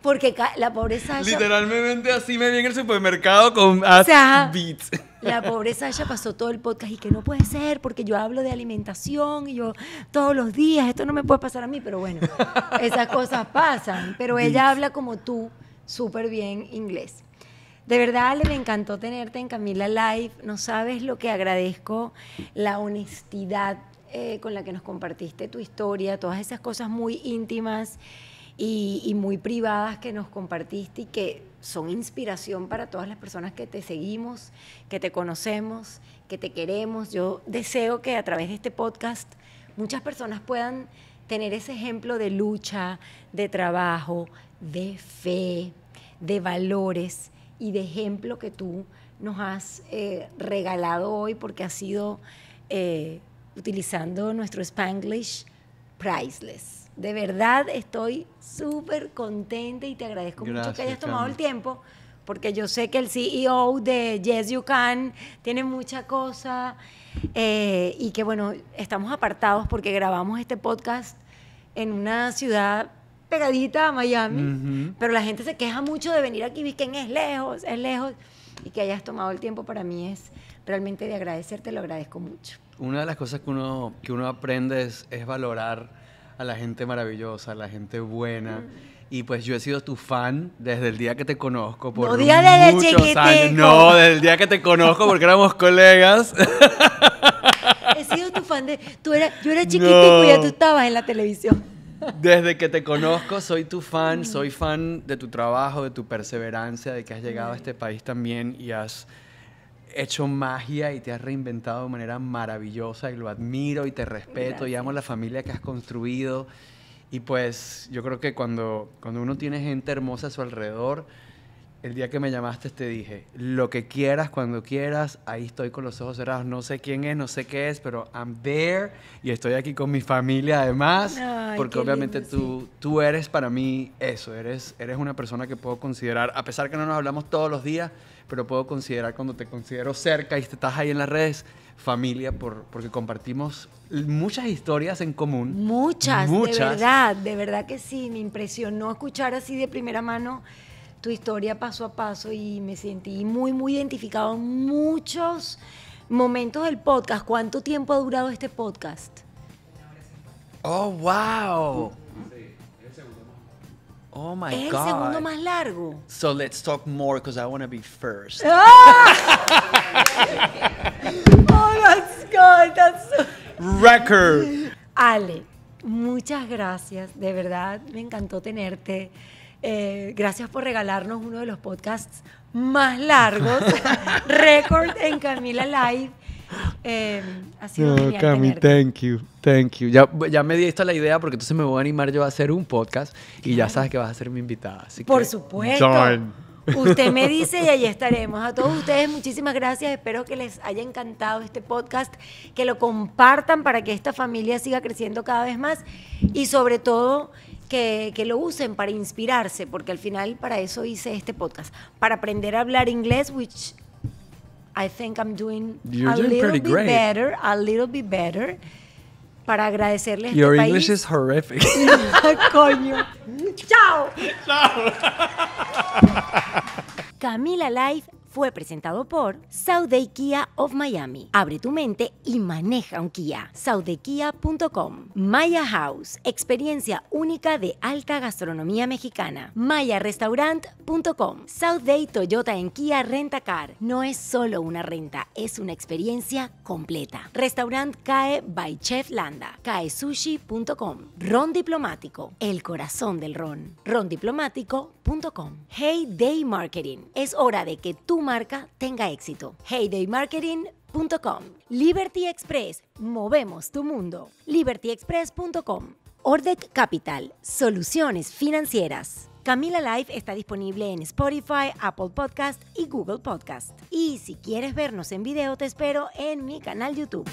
Porque la pobreza. Sasha. Literalmente así me vi en el supermercado con o La pobreza Sasha pasó todo el podcast y que no puede ser porque yo hablo de alimentación y yo todos los días, esto no me puede pasar a mí, pero bueno, esas cosas pasan. Pero ella habla como tú, súper bien inglés. De verdad, Ale, me encantó tenerte en Camila Live. No sabes lo que agradezco la honestidad eh, con la que nos compartiste tu historia, todas esas cosas muy íntimas y, muy privadas que nos compartiste y que son inspiración para todas las personas que te seguimos, que te conocemos, que te queremos. Yo deseo que a través de este podcast muchas personas puedan tener ese ejemplo de lucha, de trabajo, de fe, de valores y de ejemplo que tú nos has eh, regalado hoy porque ha sido, eh, utilizando nuestro Spanglish, priceless. De verdad estoy súper contenta y te agradezco mucho que hayas tomado el tiempo, porque yo sé que el CEO de Yes You Can tiene mucha cosa eh, y que bueno, estamos apartados porque grabamos este podcast en una ciudad pegadita a Miami, pero la gente se queja mucho de venir aquí, que es lejos, es lejos, y que hayas tomado el tiempo para mí es realmente de agradecerte, lo agradezco mucho. Una de las cosas que uno, que uno aprende es, es valorar a la gente maravillosa, a la gente buena. Mm. Y pues yo he sido tu fan desde el día que te conozco. Por no No, desde el día que te conozco porque éramos colegas. He sido tu fan de... Tú yo era chiquitico y ya tú estabas en la televisión. Desde que te conozco soy tu fan, mm. soy fan de tu trabajo, de tu perseverancia, de que has llegado a este país también y has hecho magia y te has reinventado de manera maravillosa y lo admiro y te respeto y amo la familia que has construido. Y pues yo creo que cuando, cuando uno tiene gente hermosa a su alrededor, el día que me llamaste te dije, lo que quieras, cuando quieras, ahí estoy con los ojos cerrados, no sé quién es, no sé qué es, pero I'm there y estoy aquí con mi familia además, porque obviamente tú, tú eres para mí eso, eres, eres una persona que puedo considerar, a pesar que no nos hablamos todos los días, pero puedo considerar cuando te considero cerca y estás ahí en las redes, familia, porque compartimos muchas historias en común. Muchas, de verdad, de verdad que sí, me impresionó escuchar así de primera mano tu historia paso a paso y me sentí muy, muy identificado en muchos momentos del podcast. ¿Cuánto tiempo ha durado este podcast? Oh, wow. Oh my es el segundo más largo. So let's talk more because I want to be first. Ah. oh, that's God, That's so... Record. Ale, muchas gracias. De verdad, me encantó tenerte. Eh, gracias por regalarnos uno de los podcasts más largos. Record en Camila Live. Eh, Cami, thank you, thank you. Ya, me di esta la idea porque entonces me voy a animar yo a hacer un podcast y ya sabes que vas a ser mi invitada. Así Por supuesto. Usted me dice y ahí estaremos. A todos ustedes, muchísimas gracias. Espero que les haya encantado este podcast, que lo compartan para que esta familia siga creciendo cada vez más y sobre todo que, lo usen para inspirarse, porque al final para eso hice este podcast, para aprender a hablar inglés, which I think I'm doing a little bit better, a little bit better. Para agradecerles este Your English is horrific. Coño. Chao. Chao. Camila Live fue presentado por Day Kia of Miami. Abre tu mente y maneja un Kia. southdaykia.com Maya House, experiencia única de alta gastronomía mexicana. MayaRestaurant.com. Day Toyota en Kia car No es solo una renta, es una experiencia completa. Restaurant CAE by Chef Landa. CAESushi.com. Ron Diplomático, el corazón del ron. Rondiplomático.com. Hey Day Marketing. Es hora de que tú marca tenga éxito. HeyDayMarketing.com Liberty Express, movemos tu mundo. LibertyExpress.com Ordec Capital, soluciones financieras. Camila Life está disponible en Spotify, Apple Podcast y Google Podcast. Y si quieres vernos en video, te espero en mi canal YouTube.